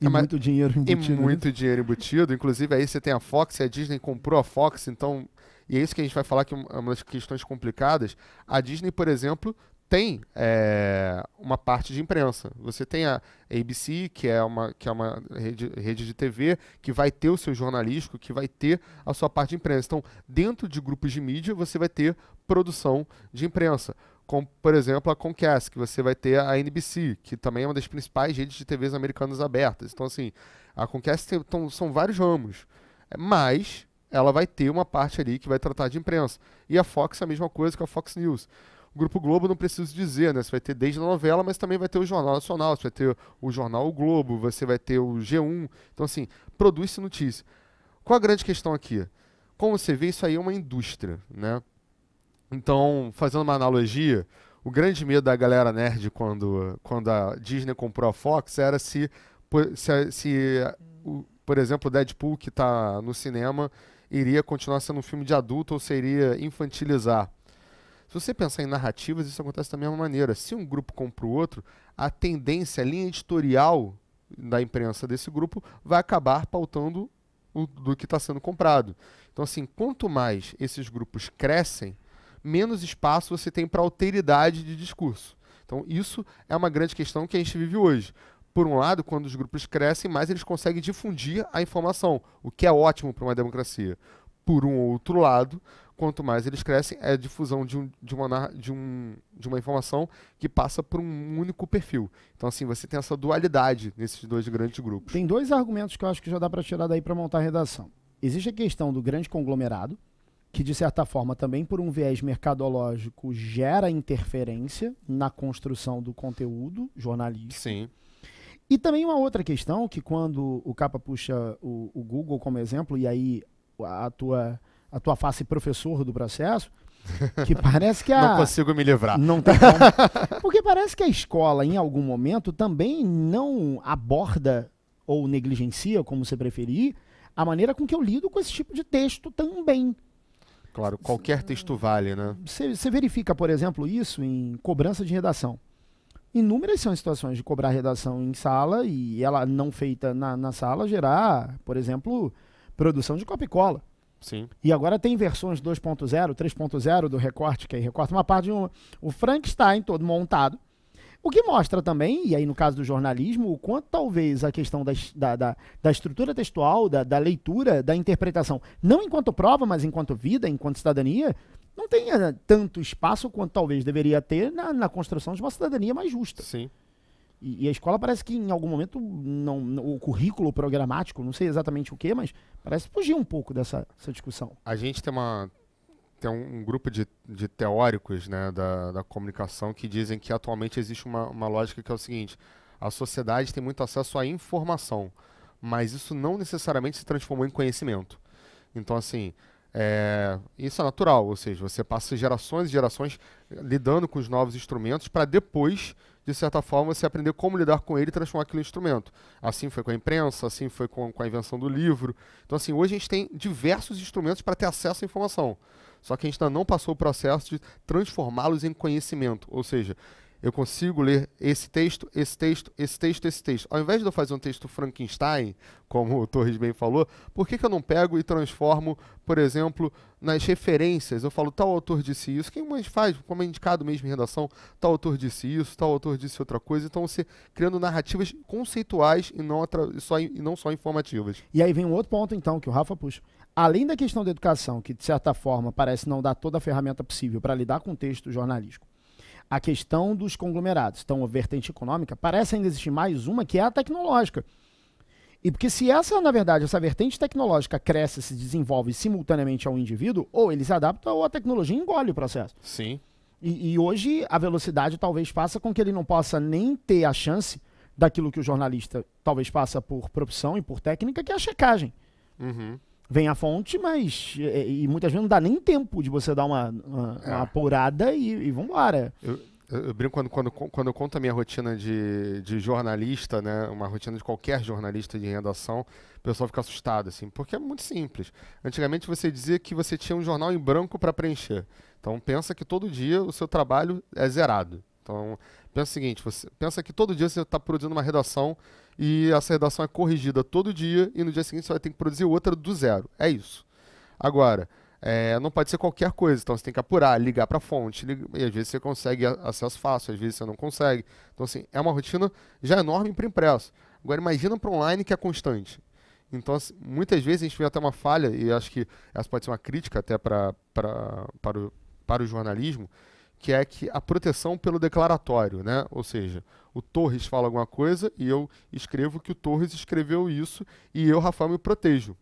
e muito dinheiro embutido. E né? muito dinheiro embutido. Inclusive, aí você tem a Fox, a Disney comprou a Fox, então. E é isso que a gente vai falar que é uma das questões complicadas. A Disney, por exemplo, tem é, uma parte de imprensa. Você tem a ABC, que é uma, que é uma rede, rede de TV, que vai ter o seu jornalístico, que vai ter a sua parte de imprensa. Então, dentro de grupos de mídia, você vai ter produção de imprensa como, por exemplo, a Comcast, que você vai ter a NBC, que também é uma das principais redes de TVs americanas abertas. Então, assim, a Comcast tem, são vários ramos, é, mas ela vai ter uma parte ali que vai tratar de imprensa. E a Fox é a mesma coisa que a Fox News. O Grupo Globo não preciso dizer, né? Você vai ter desde a novela, mas também vai ter o Jornal Nacional, você vai ter o Jornal o Globo, você vai ter o G1. Então, assim, produz-se notícia. Qual a grande questão aqui? Como você vê, isso aí é uma indústria, né? Então, fazendo uma analogia, o grande medo da galera nerd quando, quando a Disney comprou a Fox era se, se, se por exemplo, o Deadpool, que está no cinema, iria continuar sendo um filme de adulto ou se infantilizar. Se você pensar em narrativas, isso acontece da mesma maneira. Se um grupo compra o outro, a tendência, a linha editorial da imprensa desse grupo vai acabar pautando o, do que está sendo comprado. Então, assim, quanto mais esses grupos crescem, menos espaço você tem para alteridade de discurso. Então, isso é uma grande questão que a gente vive hoje. Por um lado, quando os grupos crescem, mais eles conseguem difundir a informação, o que é ótimo para uma democracia. Por um outro lado, quanto mais eles crescem, é a difusão de, um, de, uma, de, um, de uma informação que passa por um único perfil. Então, assim, você tem essa dualidade nesses dois grandes grupos. Tem dois argumentos que eu acho que já dá para tirar daí para montar a redação. Existe a questão do grande conglomerado, que de certa forma também por um viés mercadológico gera interferência na construção do conteúdo jornalístico. Sim. E também uma outra questão que quando o Capa puxa o, o Google como exemplo e aí a tua a tua face professor do processo, que parece que a. Não consigo me livrar. Não tem como. Porque parece que a escola, em algum momento, também não aborda ou negligencia, como você preferir, a maneira com que eu lido com esse tipo de texto também. Claro, qualquer texto vale, né? Você, verifica, por exemplo, isso em cobrança de redação. Inúmeras são as situações de cobrar redação em sala e ela não feita na, na sala gerar, por exemplo, produção de copicola. cola. Sim. E agora tem versões 2.0, 3.0 do recorte, que é recorta uma parte de uma. O Frankenstein todo montado o que mostra também, e aí no caso do jornalismo, o quanto talvez a questão da, da, da, da estrutura textual, da, da leitura, da interpretação, não enquanto prova, mas enquanto vida, enquanto cidadania, não tenha tanto espaço quanto talvez deveria ter na, na construção de uma cidadania mais justa. Sim. E, e, a escola parece que em algum momento não, não, o currículo programático, não sei exatamente o que, mas parece fugir um pouco dessa discussão. A gente tem uma tem um, um grupo de, de teóricos né, da, da, comunicação que dizem que atualmente existe uma, uma lógica que é o seguinte: a sociedade tem muito acesso à informação, mas isso não necessariamente se transformou em conhecimento. Então, assim, é, isso é natural, ou seja, você passa gerações e gerações eh, lidando com os novos instrumentos para depois, de certa forma, você aprender como lidar com ele e transformar aquele instrumento. Assim foi com a imprensa, assim foi com, com a invenção do livro. Então, assim, hoje a gente tem diversos instrumentos para ter acesso à informação. Só que a gente ainda não passou o processo de transformá-los em conhecimento. Ou seja, eu consigo ler esse texto, esse texto, esse texto, esse texto. Ao invés de eu fazer um texto Frankenstein, como o Torres bem falou, por que, que eu não pego e transformo, por exemplo, nas referências? Eu falo, tal autor disse isso, quem mais faz, como é indicado mesmo em redação, tal autor disse isso, tal autor disse outra coisa. Então você criando narrativas conceituais e não, só, e não só informativas. E aí vem um outro ponto, então, que o Rafa puxa além da questão da educação, que de certa forma parece não dar toda a ferramenta possível para lidar com o texto jornalístico, a questão dos conglomerados, então a vertente econômica, parece ainda existir mais uma que é a tecnológica. E porque se essa, na verdade, essa vertente tecnológica cresce, se desenvolve simultaneamente ao indivíduo, ou ele se adapta ou a tecnologia engole o processo. Sim. E, e hoje a velocidade talvez faça com que ele não possa nem ter a chance daquilo que o jornalista talvez passa por profissão e por técnica, que é a checagem. Uhum vem a fonte, mas. E, é, e, muitas vezes não dá nem tempo de você dar uma, uma, é. uma apurada e, e vambora. Eu, eu, eu brinco quando, quando, quando eu conto a minha rotina de, de jornalista, né? Uma rotina de qualquer jornalista de redação, o pessoal fica assustado, assim, porque é muito simples. Antigamente você dizia que você tinha um jornal em branco para preencher. Então pensa que todo dia o seu trabalho é zerado. Então pensa o seguinte, você pensa que todo dia você está produzindo uma redação e essa redação é corrigida todo dia e no dia seguinte você vai ter que produzir outra do zero. É isso. Agora, é, não pode ser qualquer coisa, então você tem que apurar, ligar para a fonte, e às vezes você consegue acesso fácil, às vezes você não consegue. Então, assim, é uma rotina já enorme para impresso. Agora, imagina para online que é constante. Então, assim, muitas vezes a gente vê até uma falha, e acho que essa pode ser uma crítica até pra, pra, para, o, para o jornalismo, que é que a proteção pelo declaratório, né? Ou seja, o Torres fala alguma coisa e eu escrevo que o Torres escreveu isso e eu, Rafael, me protejo.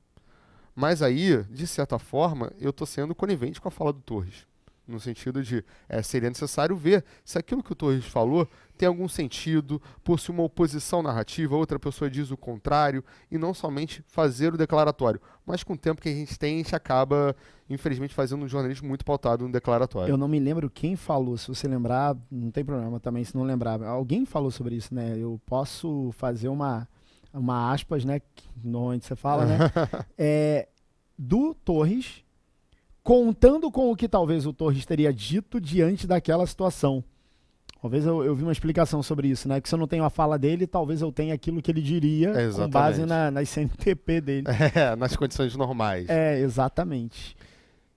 Mas aí, de certa forma, eu estou sendo conivente com a fala do Torres no sentido de é, seria necessário ver se aquilo que o Torres falou tem algum sentido, possui uma oposição narrativa, outra pessoa diz o contrário, e não somente fazer o declaratório. Mas com o tempo que a gente tem, a gente acaba, infelizmente, fazendo um jornalismo muito pautado no declaratório. Eu não me lembro quem falou, se você lembrar, não tem problema também se não lembrar. Alguém falou sobre isso, né? Eu posso fazer uma, uma aspas, né? onde você fala, né? é, do Torres contando com o que talvez o Torres teria dito diante daquela situação. Talvez eu, eu vi uma explicação sobre isso, né? Que se eu não tenho a fala dele, talvez eu tenha aquilo que ele diria é, com base na, nas CNTP dele. É, nas condições normais. É, exatamente.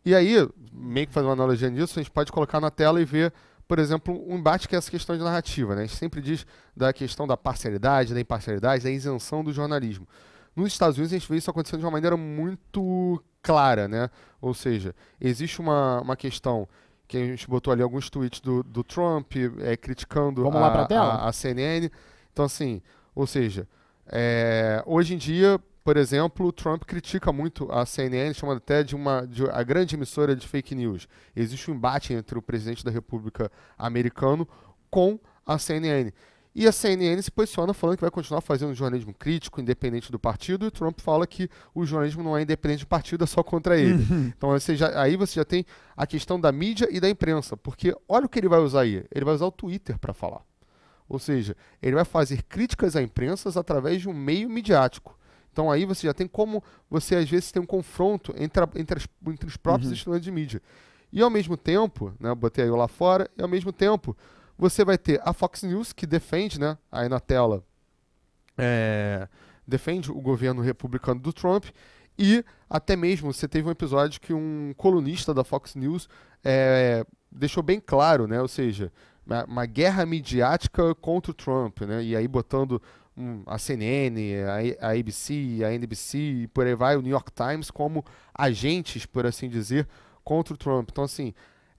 E aí, meio que fazer uma analogia nisso, a gente pode colocar na tela e ver, por exemplo, um embate que é essa questão de narrativa. Né? A gente sempre diz da questão da parcialidade, da imparcialidade, da isenção do jornalismo. Nos Estados Unidos, a gente vê isso acontecendo de uma maneira muito clara, né? Ou seja, existe uma, uma questão que a gente botou ali alguns tweets do, do Trump é, criticando Vamos a, lá A, a CNN. Então, assim, ou seja, é, hoje em dia, por exemplo, Trump critica muito a CNN, chamando até de uma de a grande emissora de fake news. Existe um embate entre o presidente da República americano com a CNN. E a CNN se posiciona falando que vai continuar fazendo jornalismo crítico, independente do partido, e o Trump fala que o jornalismo não é independente do partido, é só contra ele. Uhum. Então você já, aí você já tem a questão da mídia e da imprensa, porque olha o que ele vai usar aí. Ele vai usar o Twitter para falar. Ou seja, ele vai fazer críticas à imprensa através de um meio midiático. Então aí você já tem como você às vezes tem um confronto entre, a, entre, as, entre os próprios uhum. estudantes de mídia. E ao mesmo tempo, né, botei aí lá fora, e ao mesmo tempo você vai ter a Fox News, que defende, né, aí na tela, é, defende o governo republicano do Trump, e até mesmo você teve um episódio que um colunista da Fox News é, deixou bem claro, né, ou seja, uma, uma guerra midiática contra o Trump, né, e aí botando a CNN, a, a ABC, a NBC e por aí vai, o New York Times como agentes, por assim dizer, contra o Trump. Então, assim,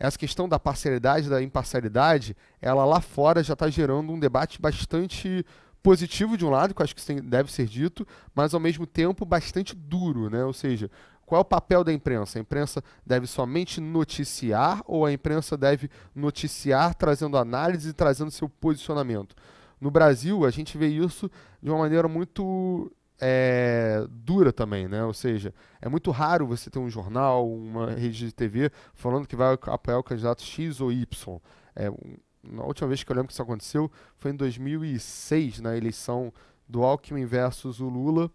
essa questão da parcialidade, da imparcialidade, ela lá fora já está gerando um debate bastante positivo de um lado, que eu acho que deve ser dito, mas ao mesmo tempo bastante duro, né? Ou seja, qual é o papel da imprensa? A imprensa deve somente noticiar ou a imprensa deve noticiar trazendo análise e trazendo seu posicionamento? No Brasil, a gente vê isso de uma maneira muito é, dura também, né? Ou seja, é muito raro você ter um jornal, uma rede de TV falando que vai apoiar o candidato X ou Y. É, a última vez que eu lembro que isso aconteceu foi em 2006, na eleição do Alckmin versus o Lula,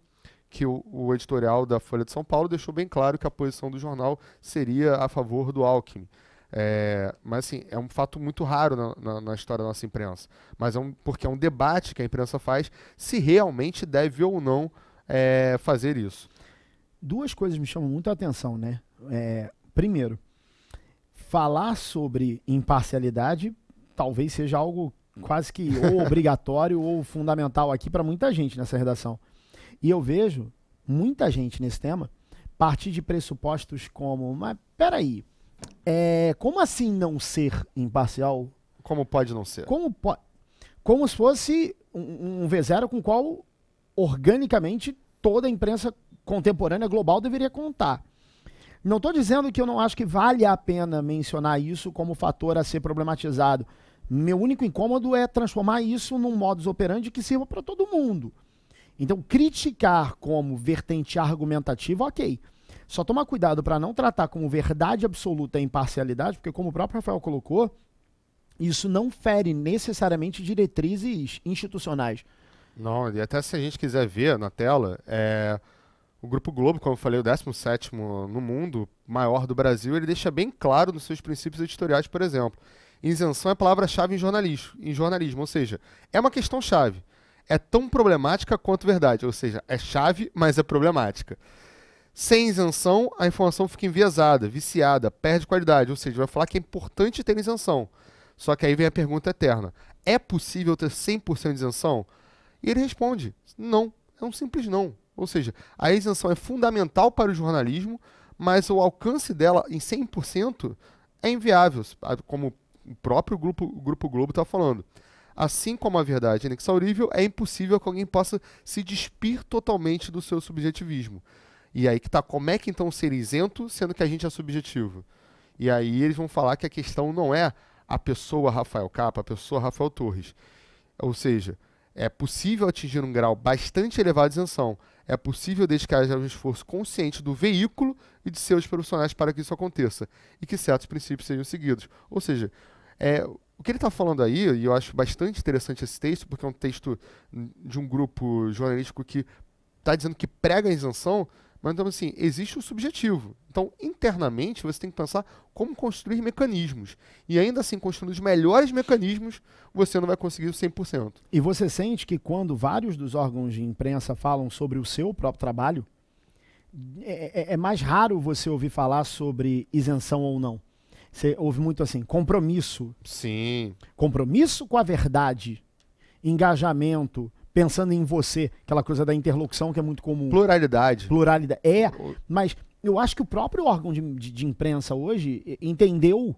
que o, o, editorial da Folha de São Paulo deixou bem claro que a posição do jornal seria a favor do Alckmin. É, mas assim, é um fato muito raro na, na, na, história da nossa imprensa. Mas é um, porque é um debate que a imprensa faz se realmente deve ou não é, fazer isso. Duas coisas me chamam muito a atenção, né? É, primeiro, falar sobre imparcialidade talvez seja algo quase que ou obrigatório ou fundamental aqui para muita gente nessa redação. E eu vejo muita gente nesse tema partir de pressupostos como, mas peraí, é, como assim não ser imparcial? Como pode não ser? Como, po como se fosse um, um V0 com o qual, organicamente, toda a imprensa contemporânea global deveria contar. Não estou dizendo que eu não acho que vale a pena mencionar isso como fator a ser problematizado. Meu único incômodo é transformar isso num modus operandi que sirva para todo mundo. Então, criticar como vertente argumentativa, ok. Só tomar cuidado para não tratar como verdade absoluta a imparcialidade, porque como o próprio Rafael colocou, isso não fere necessariamente diretrizes institucionais. Não, e até se a gente quiser ver na tela, é, o Grupo Globo, como eu falei, o 17 no mundo, maior do Brasil, ele deixa bem claro nos seus princípios editoriais, por exemplo. Isenção é palavra-chave em jornalismo, em jornalismo, ou seja, é uma questão-chave. É tão problemática quanto verdade, ou seja, é chave, mas é problemática. Sem isenção, a informação fica enviesada, viciada, perde qualidade, ou seja, vai falar que é importante ter isenção. Só que aí vem a pergunta eterna: é possível ter 100% de isenção? E ele responde: não, é um simples não. Ou seja, a isenção é fundamental para o jornalismo, mas o alcance dela em 100% é inviável, como o próprio Grupo, o grupo Globo está falando. Assim como a verdade é inexaurível, é impossível que alguém possa se despir totalmente do seu subjetivismo. E aí que tá, como é que então ser isento, sendo que a gente é subjetivo? E aí eles vão falar que a questão não é a pessoa Rafael Capa, a pessoa Rafael Torres. Ou seja, é possível atingir um grau bastante elevado de isenção. É possível desde que haja um esforço consciente do veículo e de seus profissionais para que isso aconteça e que certos princípios sejam seguidos. Ou seja, é, o que ele está falando aí, e eu acho bastante interessante esse texto, porque é um texto de um grupo jornalístico que está dizendo que prega a isenção, mas então, assim, existe o subjetivo. Então, internamente, você tem que pensar como construir mecanismos. E ainda assim, construindo os melhores mecanismos, você não vai conseguir o 100%. E você sente que quando vários dos órgãos de imprensa falam sobre o seu próprio trabalho, é, é, é mais raro você ouvir falar sobre isenção ou não. Você ouve muito assim, compromisso. Sim. Compromisso com a verdade engajamento, pensando em você, aquela coisa da interlocução que é muito comum. Pluralidade. Pluralidade. É, mas eu acho que o próprio órgão de, de, de imprensa hoje entendeu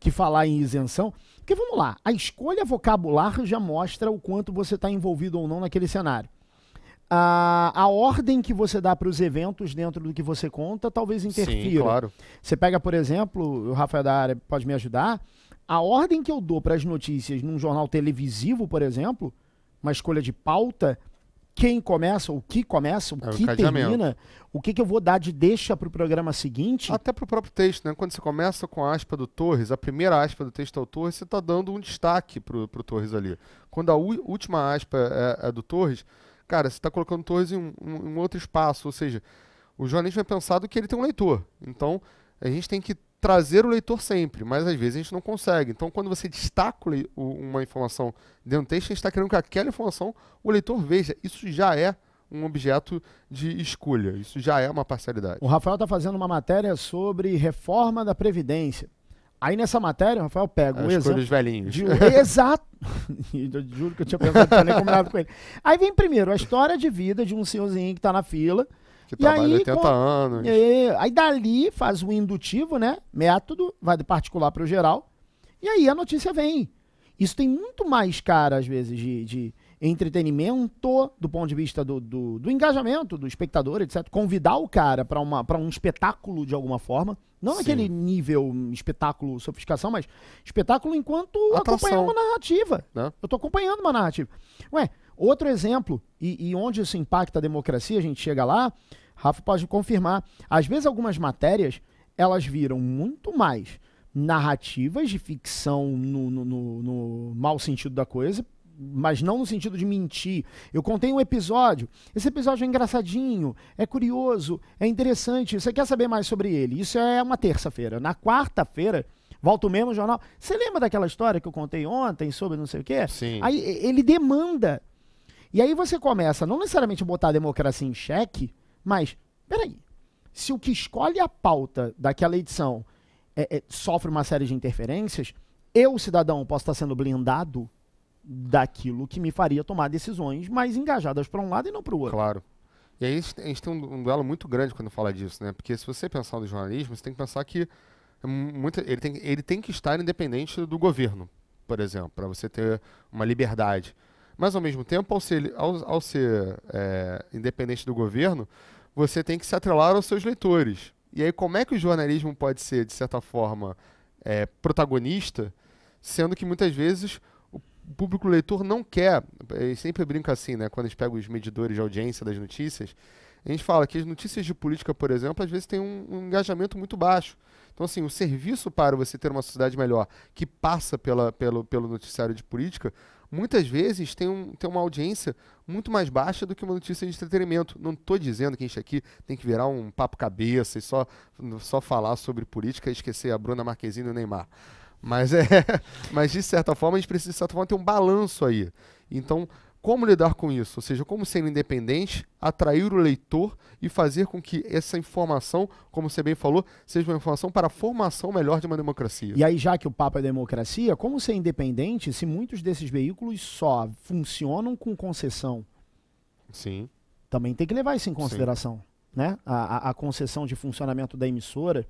que falar em isenção. Porque vamos lá, a escolha vocabular já mostra o quanto você está envolvido ou não naquele cenário. A, a ordem que você dá para os eventos dentro do que você conta talvez interfira. Sim, claro. Você pega, por exemplo, o Rafael da área pode me ajudar. A ordem que eu dou para as notícias num jornal televisivo, por exemplo, uma escolha de pauta, quem começa, o que começa, o é, que o termina, o que, que eu vou dar de deixa para o programa seguinte. Até para o próprio texto, né? Quando você começa com a aspa do Torres, a primeira aspa do texto é o Torres, você está dando um destaque para o Torres ali. Quando a última aspa é, é do Torres, cara, você está colocando o Torres em um, um, um outro espaço, ou seja, o jornalismo é pensado que ele tem um leitor. Então, a gente tem que trazer o leitor sempre, mas às vezes a gente não consegue. Então, quando você destaca uma informação dentro do texto, a gente está querendo que aquela informação o leitor veja. Isso já é um objeto de escolha, isso já é uma parcialidade. O Rafael está fazendo uma matéria sobre reforma da Previdência. Aí nessa matéria, o Rafael pega é, um exemplo. dos velhinhos. De, exato. Eu juro que eu tinha pensado, falei combinado com ele. Aí vem primeiro a história de vida de um senhorzinho que está na fila que e trabalha aí, 80 com, anos. E, é, aí dali faz o indutivo, né? Método, vai do particular para o geral. E aí a notícia vem. Isso tem muito mais cara, às vezes, de, de entretenimento, do ponto de vista do, do, do, engajamento do espectador, etc. Convidar o cara para um espetáculo de alguma forma. Não Sim. aquele nível espetáculo, sofisticação, mas espetáculo enquanto Atração. acompanhando uma narrativa. Né? Eu estou acompanhando uma narrativa. Ué, Outro exemplo, e, e onde isso impacta a democracia, a gente chega lá, Rafa pode confirmar. Às vezes, algumas matérias elas viram muito mais narrativas de ficção no, no, no, no mau sentido da coisa, mas não no sentido de mentir. Eu contei um episódio. Esse episódio é engraçadinho, é curioso, é interessante. Você quer saber mais sobre ele? Isso é uma terça-feira. Na quarta-feira, volta o mesmo jornal. Você lembra daquela história que eu contei ontem sobre não sei o quê? Sim. Aí ele demanda e aí você começa, não necessariamente botar a democracia em xeque, mas, peraí, se o que escolhe a pauta daquela edição é, é, sofre uma série de interferências, eu, cidadão, posso estar sendo blindado daquilo que me faria tomar decisões mais engajadas para um lado e não para o outro. Claro. E aí a gente tem um, um duelo muito grande quando fala disso, né? Porque se você pensar no jornalismo, você tem que pensar que é muito, ele, tem, ele tem que estar independente do governo, por exemplo, para você ter uma liberdade. Mas, ao mesmo tempo, ao ser, ao, ao ser é, independente do governo, você tem que se atrelar aos seus leitores. E aí, como é que o jornalismo pode ser, de certa forma, é, protagonista, sendo que muitas vezes o público leitor não quer. E sempre brinca assim, né? Quando a gente pega os medidores de audiência das notícias, a gente fala que as notícias de política, por exemplo, às vezes têm um, um engajamento muito baixo. Então, assim, o serviço para você ter uma sociedade melhor que passa pela, pelo, pelo noticiário de política muitas vezes tem, um, tem uma audiência muito mais baixa do que uma notícia de entretenimento. Não estou dizendo que a gente aqui tem que virar um papo cabeça e só, só falar sobre política e esquecer a Bruna Marquezine e o Neymar. Mas, é, mas de certa forma, a gente precisa de certa forma ter um balanço aí. Então, como lidar com isso? Ou seja, como ser independente, atrair o leitor e fazer com que essa informação, como você bem falou, seja uma informação para a formação melhor de uma democracia. E aí, já que o papo é democracia, como ser independente se muitos desses veículos só funcionam com concessão? Sim. Também tem que levar isso em consideração, Sim. né? a, a concessão de funcionamento da emissora.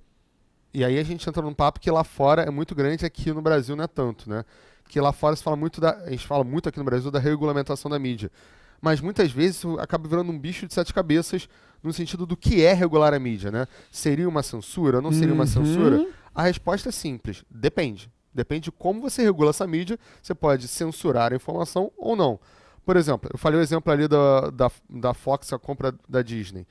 E aí a gente entra num papo que lá fora é muito grande, aqui no Brasil não é tanto, né? que lá fora se fala muito da. A gente fala muito aqui no Brasil da regulamentação da mídia. Mas muitas vezes isso acaba virando um bicho de sete cabeças no sentido do que é regular a mídia, né? Seria uma censura? Não seria uma uhum. censura? A resposta é simples: depende. Depende de como você regula essa mídia, você pode censurar a informação ou não. Por exemplo, eu falei o exemplo ali da, da, da Fox, a compra da Disney.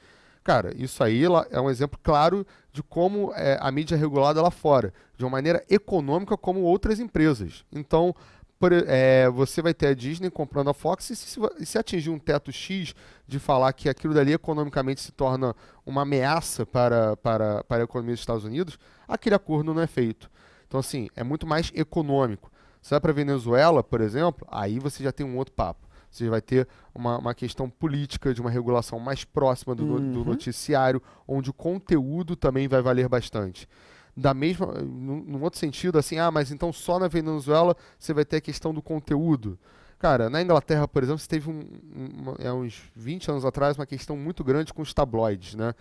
Cara, isso aí é um exemplo claro de como é, a mídia é regulada lá fora, de uma maneira econômica como outras empresas. Então, por, é, você vai ter a Disney comprando a Fox e se, se, atingir um teto X de falar que aquilo dali economicamente se torna uma ameaça para, para, para a economia dos Estados Unidos, aquele acordo não é feito. Então, assim, é muito mais econômico. Se vai para a Venezuela, por exemplo, aí você já tem um outro papo. Você vai ter uma, uma questão política de uma regulação mais próxima do, uhum. do noticiário, onde o conteúdo também vai valer bastante da mesma, num, outro sentido, assim, ah, mas então só na Venezuela você vai ter a questão do conteúdo. Cara, na Inglaterra, por exemplo, você teve um, um, é uns 20 anos atrás uma questão muito grande com os tabloides, né?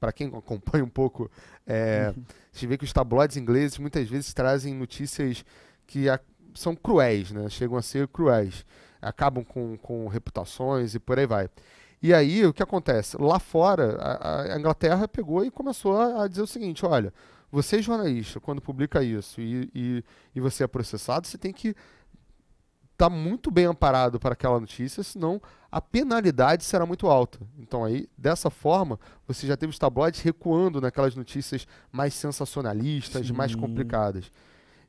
Para quem acompanha um pouco, é, uhum. a gente vê que os tabloides ingleses muitas vezes trazem notícias que a, são cruéis, né? Chegam a ser cruéis acabam com, com reputações e por aí vai. E aí, o que acontece? Lá fora, a, a Inglaterra pegou e começou a, a, dizer o seguinte: olha, você, é jornalista, quando publica isso e, e, e você é processado, você tem que estar tá muito bem amparado para aquela notícia, senão a penalidade será muito alta. Então, aí, dessa forma, você já teve os tabloides recuando naquelas notícias mais sensacionalistas, Sim. mais complicadas.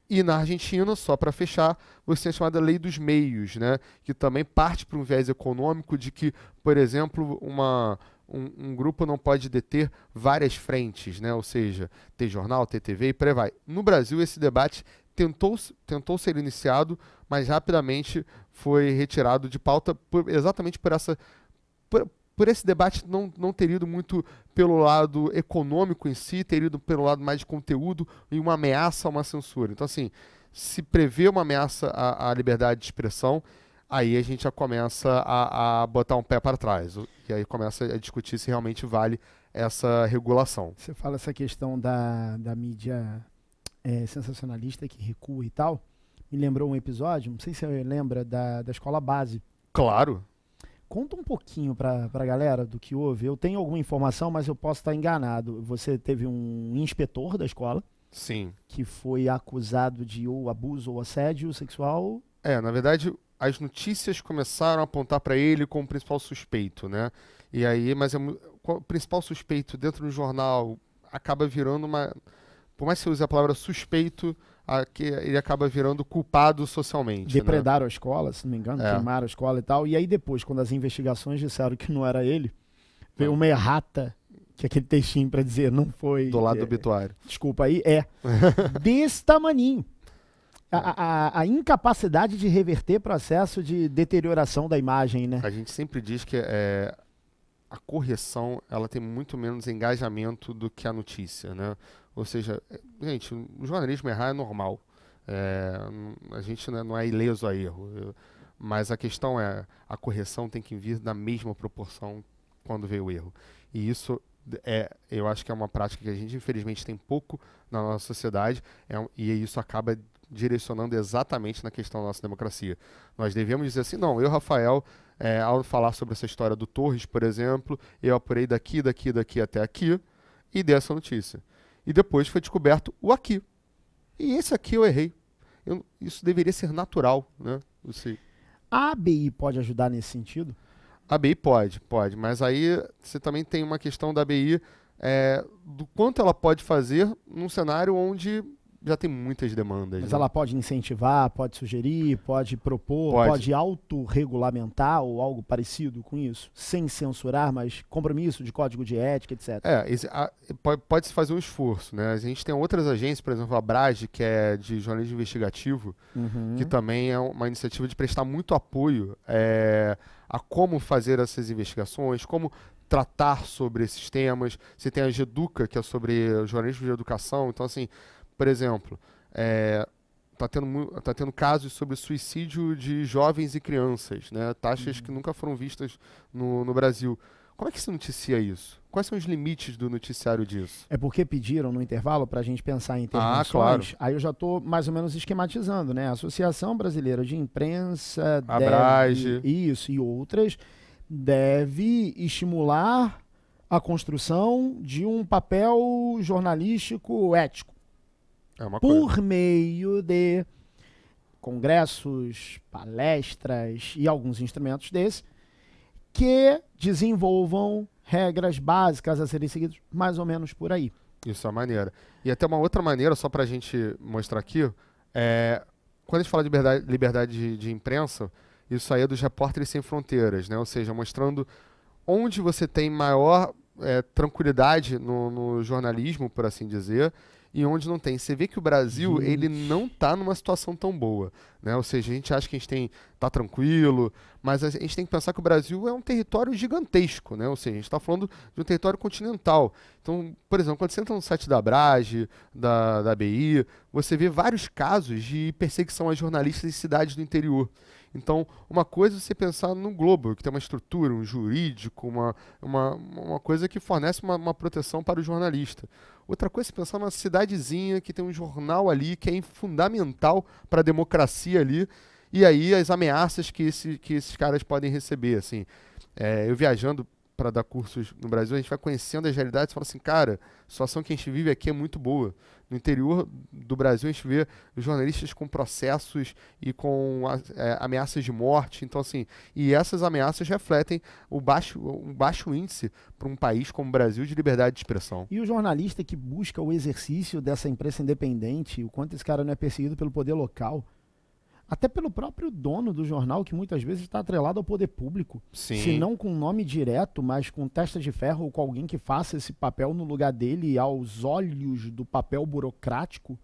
E na Argentina, só para fechar, você tem a chamada lei dos meios, né? que também parte para um viés econômico de que, por exemplo, uma, um, um, grupo não pode deter várias frentes, né? ou seja, ter jornal, ter TV e por aí vai. No Brasil, esse debate tentou, tentou ser iniciado, mas rapidamente foi retirado de pauta por, exatamente por essa por, por esse debate não, não ter ido muito pelo lado econômico em si, ter ido pelo lado mais de conteúdo e uma ameaça a uma censura. Então, assim, se prevê uma ameaça à, à liberdade de expressão, aí a gente já começa a, a botar um pé para trás. E aí começa a discutir se realmente vale essa regulação. Você fala essa questão da, da mídia é, sensacionalista que recua e tal. Me lembrou um episódio, não sei se você lembra, da, da escola base. Claro. Conta um pouquinho para a galera do que houve. Eu tenho alguma informação, mas eu posso estar enganado. Você teve um inspetor da escola. Sim. Que foi acusado de ou abuso ou assédio sexual. É, na verdade, as notícias começaram a apontar para ele como principal suspeito, né? E aí, mas é, o principal suspeito dentro do jornal acaba virando uma. Por mais que você use a palavra suspeito, a que ele acaba virando culpado socialmente. Né? Depredaram né? a escola, se não me engano, é. queimaram a escola e tal. E aí depois, quando as investigações disseram que não era ele, veio uma errata que é aquele textinho para dizer não foi. Do lado é, do obituário. Desculpa aí, é. desse tamaninho. A, a, a, incapacidade de reverter processo de deterioração da imagem, né? A gente sempre diz que é, a correção ela tem muito menos engajamento do que a notícia, né? Ou seja, gente, o jornalismo errar é normal. É, a gente não é, é ileso a erro. Mas a questão é, a correção tem que vir na mesma proporção quando veio o erro. E isso é, eu acho que é uma prática que a gente infelizmente tem pouco na nossa sociedade é, e isso acaba direcionando exatamente na questão da nossa democracia. Nós devemos dizer assim, não, eu, Rafael, é, ao falar sobre essa história do Torres, por exemplo, eu apurei daqui, daqui, daqui até aqui e dei essa notícia. E depois foi descoberto o aqui. E esse aqui eu errei. Eu, isso deveria ser natural, né? Você... A ABI pode ajudar nesse sentido? A ABI pode, pode. Mas aí você também tem uma questão da ABI é, do quanto ela pode fazer num cenário onde já tem muitas demandas. Mas né? ela pode incentivar, pode sugerir, pode propor, pode, pode autorregulamentar ou algo parecido com isso, sem censurar, mas compromisso de código de ética, etc. É, pode, se fazer um esforço, né? A gente tem outras agências, por exemplo, a Brage, que é de jornalismo investigativo, uhum. que também é uma iniciativa de prestar muito apoio é, a como fazer essas investigações, como tratar sobre esses temas. Você tem a Geduca, que é sobre jornalismo de educação, então assim por exemplo, é, tá tendo, tá tendo casos sobre suicídio de jovens e crianças, né? Taxas uhum. que nunca foram vistas no, no Brasil. Como é que se noticia isso? Quais são os limites do noticiário disso? É porque pediram no intervalo para a gente pensar em intervenções. Ah, claro. Aí eu já estou mais ou menos esquematizando, né? A Associação Brasileira de Imprensa, deve isso e outras, deve estimular a construção de um papel jornalístico ético. É por coisa. meio de congressos, palestras e alguns instrumentos desses que desenvolvam regras básicas a serem seguidas, mais ou menos por aí. Isso é maneira. E até uma outra maneira, só para a gente mostrar aqui, é, quando a gente fala de liberdade, liberdade de, de, imprensa, isso aí é dos repórteres sem fronteiras, né? ou seja, mostrando onde você tem maior é, tranquilidade no, no jornalismo, por assim dizer, e onde não tem. Você vê que o Brasil, uhum. ele não está numa situação tão boa, né? Ou seja, a gente acha que a gente tem tá tranquilo, mas a gente tem que pensar que o Brasil é um território gigantesco, né? Ou seja, a gente está falando de um território continental. Então, por exemplo, quando você entra no site da Brage, da, da BI, você vê vários casos de perseguição a jornalistas em cidades do interior. Então, uma coisa é você pensar no Globo, que tem uma estrutura, um jurídico, uma, uma, uma coisa que fornece uma, uma proteção para o jornalista. Outra coisa é você pensar numa cidadezinha que tem um jornal ali que é fundamental para a democracia ali, e aí as ameaças que, esse, que esses caras podem receber. assim. É, eu viajando para dar cursos no Brasil, a gente vai conhecendo as realidades e fala assim, cara, a situação que a gente vive aqui é muito boa. No interior do Brasil, a gente vê jornalistas com processos e com é, ameaças de morte. Então, assim, e essas ameaças refletem o baixo, um baixo índice para um país como o Brasil de liberdade de expressão. E o jornalista que busca o exercício dessa imprensa independente, o quanto esse cara não é perseguido pelo poder local, até pelo próprio dono do jornal, que muitas vezes está atrelado ao poder público. Sim. Se não com nome direto, mas com testa de ferro ou com alguém que faça esse papel no lugar dele aos olhos do papel burocrático.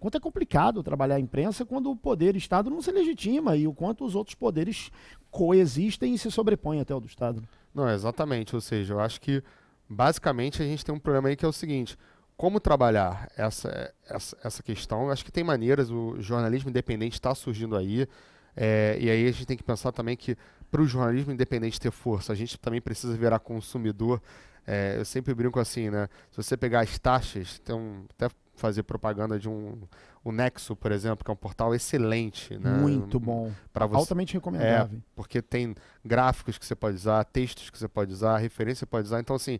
Quanto é complicado trabalhar a imprensa quando o poder Estado não se legitima e o quanto os outros poderes coexistem e se sobrepõem até o do Estado. Não, exatamente. Ou seja, eu acho que basicamente a gente tem um problema aí que é o seguinte: como trabalhar essa, essa, essa questão? Eu acho que tem maneiras, o jornalismo independente está surgindo aí, é, e aí a gente tem que pensar também que para o jornalismo independente ter força, a gente também precisa virar consumidor. É, eu sempre brinco assim, né? Se você pegar as taxas, tem um, até fazer propaganda de um o Nexo, por exemplo, que é um portal excelente, né? Muito bom. você altamente recomendável. É, porque tem gráficos que você pode usar, textos que você pode usar, referência pode usar. Então assim,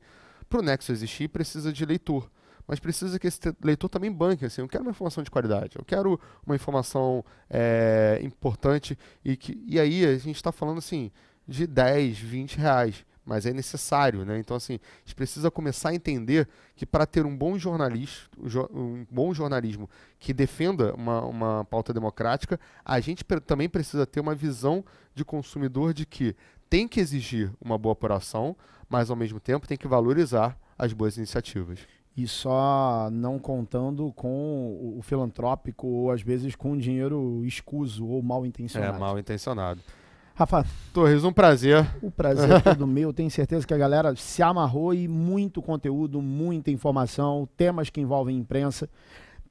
para o Nexo existir precisa de leitor mas precisa que esse leitor também banque. Assim, eu quero uma informação de qualidade, eu quero uma informação é, importante. E, que, e aí a gente está falando assim de 10, 20 reais, mas é necessário. Né? Então, assim, a gente precisa começar a entender que para ter um bom, jornalista, um bom jornalismo que defenda uma, uma pauta democrática, a gente também precisa ter uma visão de consumidor de que tem que exigir uma boa apuração, mas ao mesmo tempo tem que valorizar as boas iniciativas e só não contando com o filantrópico ou às vezes com dinheiro escuso ou mal intencionado. É, mal intencionado. Rafa. Torres, um prazer. O prazer é todo meu. Tenho certeza que a galera se amarrou e muito conteúdo, muita informação, temas que envolvem imprensa,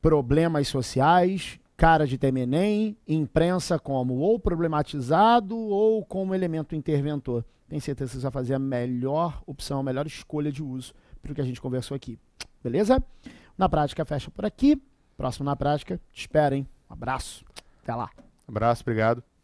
problemas sociais, cara de Temenem, imprensa como ou problematizado ou como elemento interventor. Tenho certeza que você vai fazer a melhor opção, a melhor escolha de uso para o que a gente conversou aqui. Beleza? Na prática fecha por aqui. Próximo na prática, te espero, hein? Um abraço. Até lá. abraço, obrigado.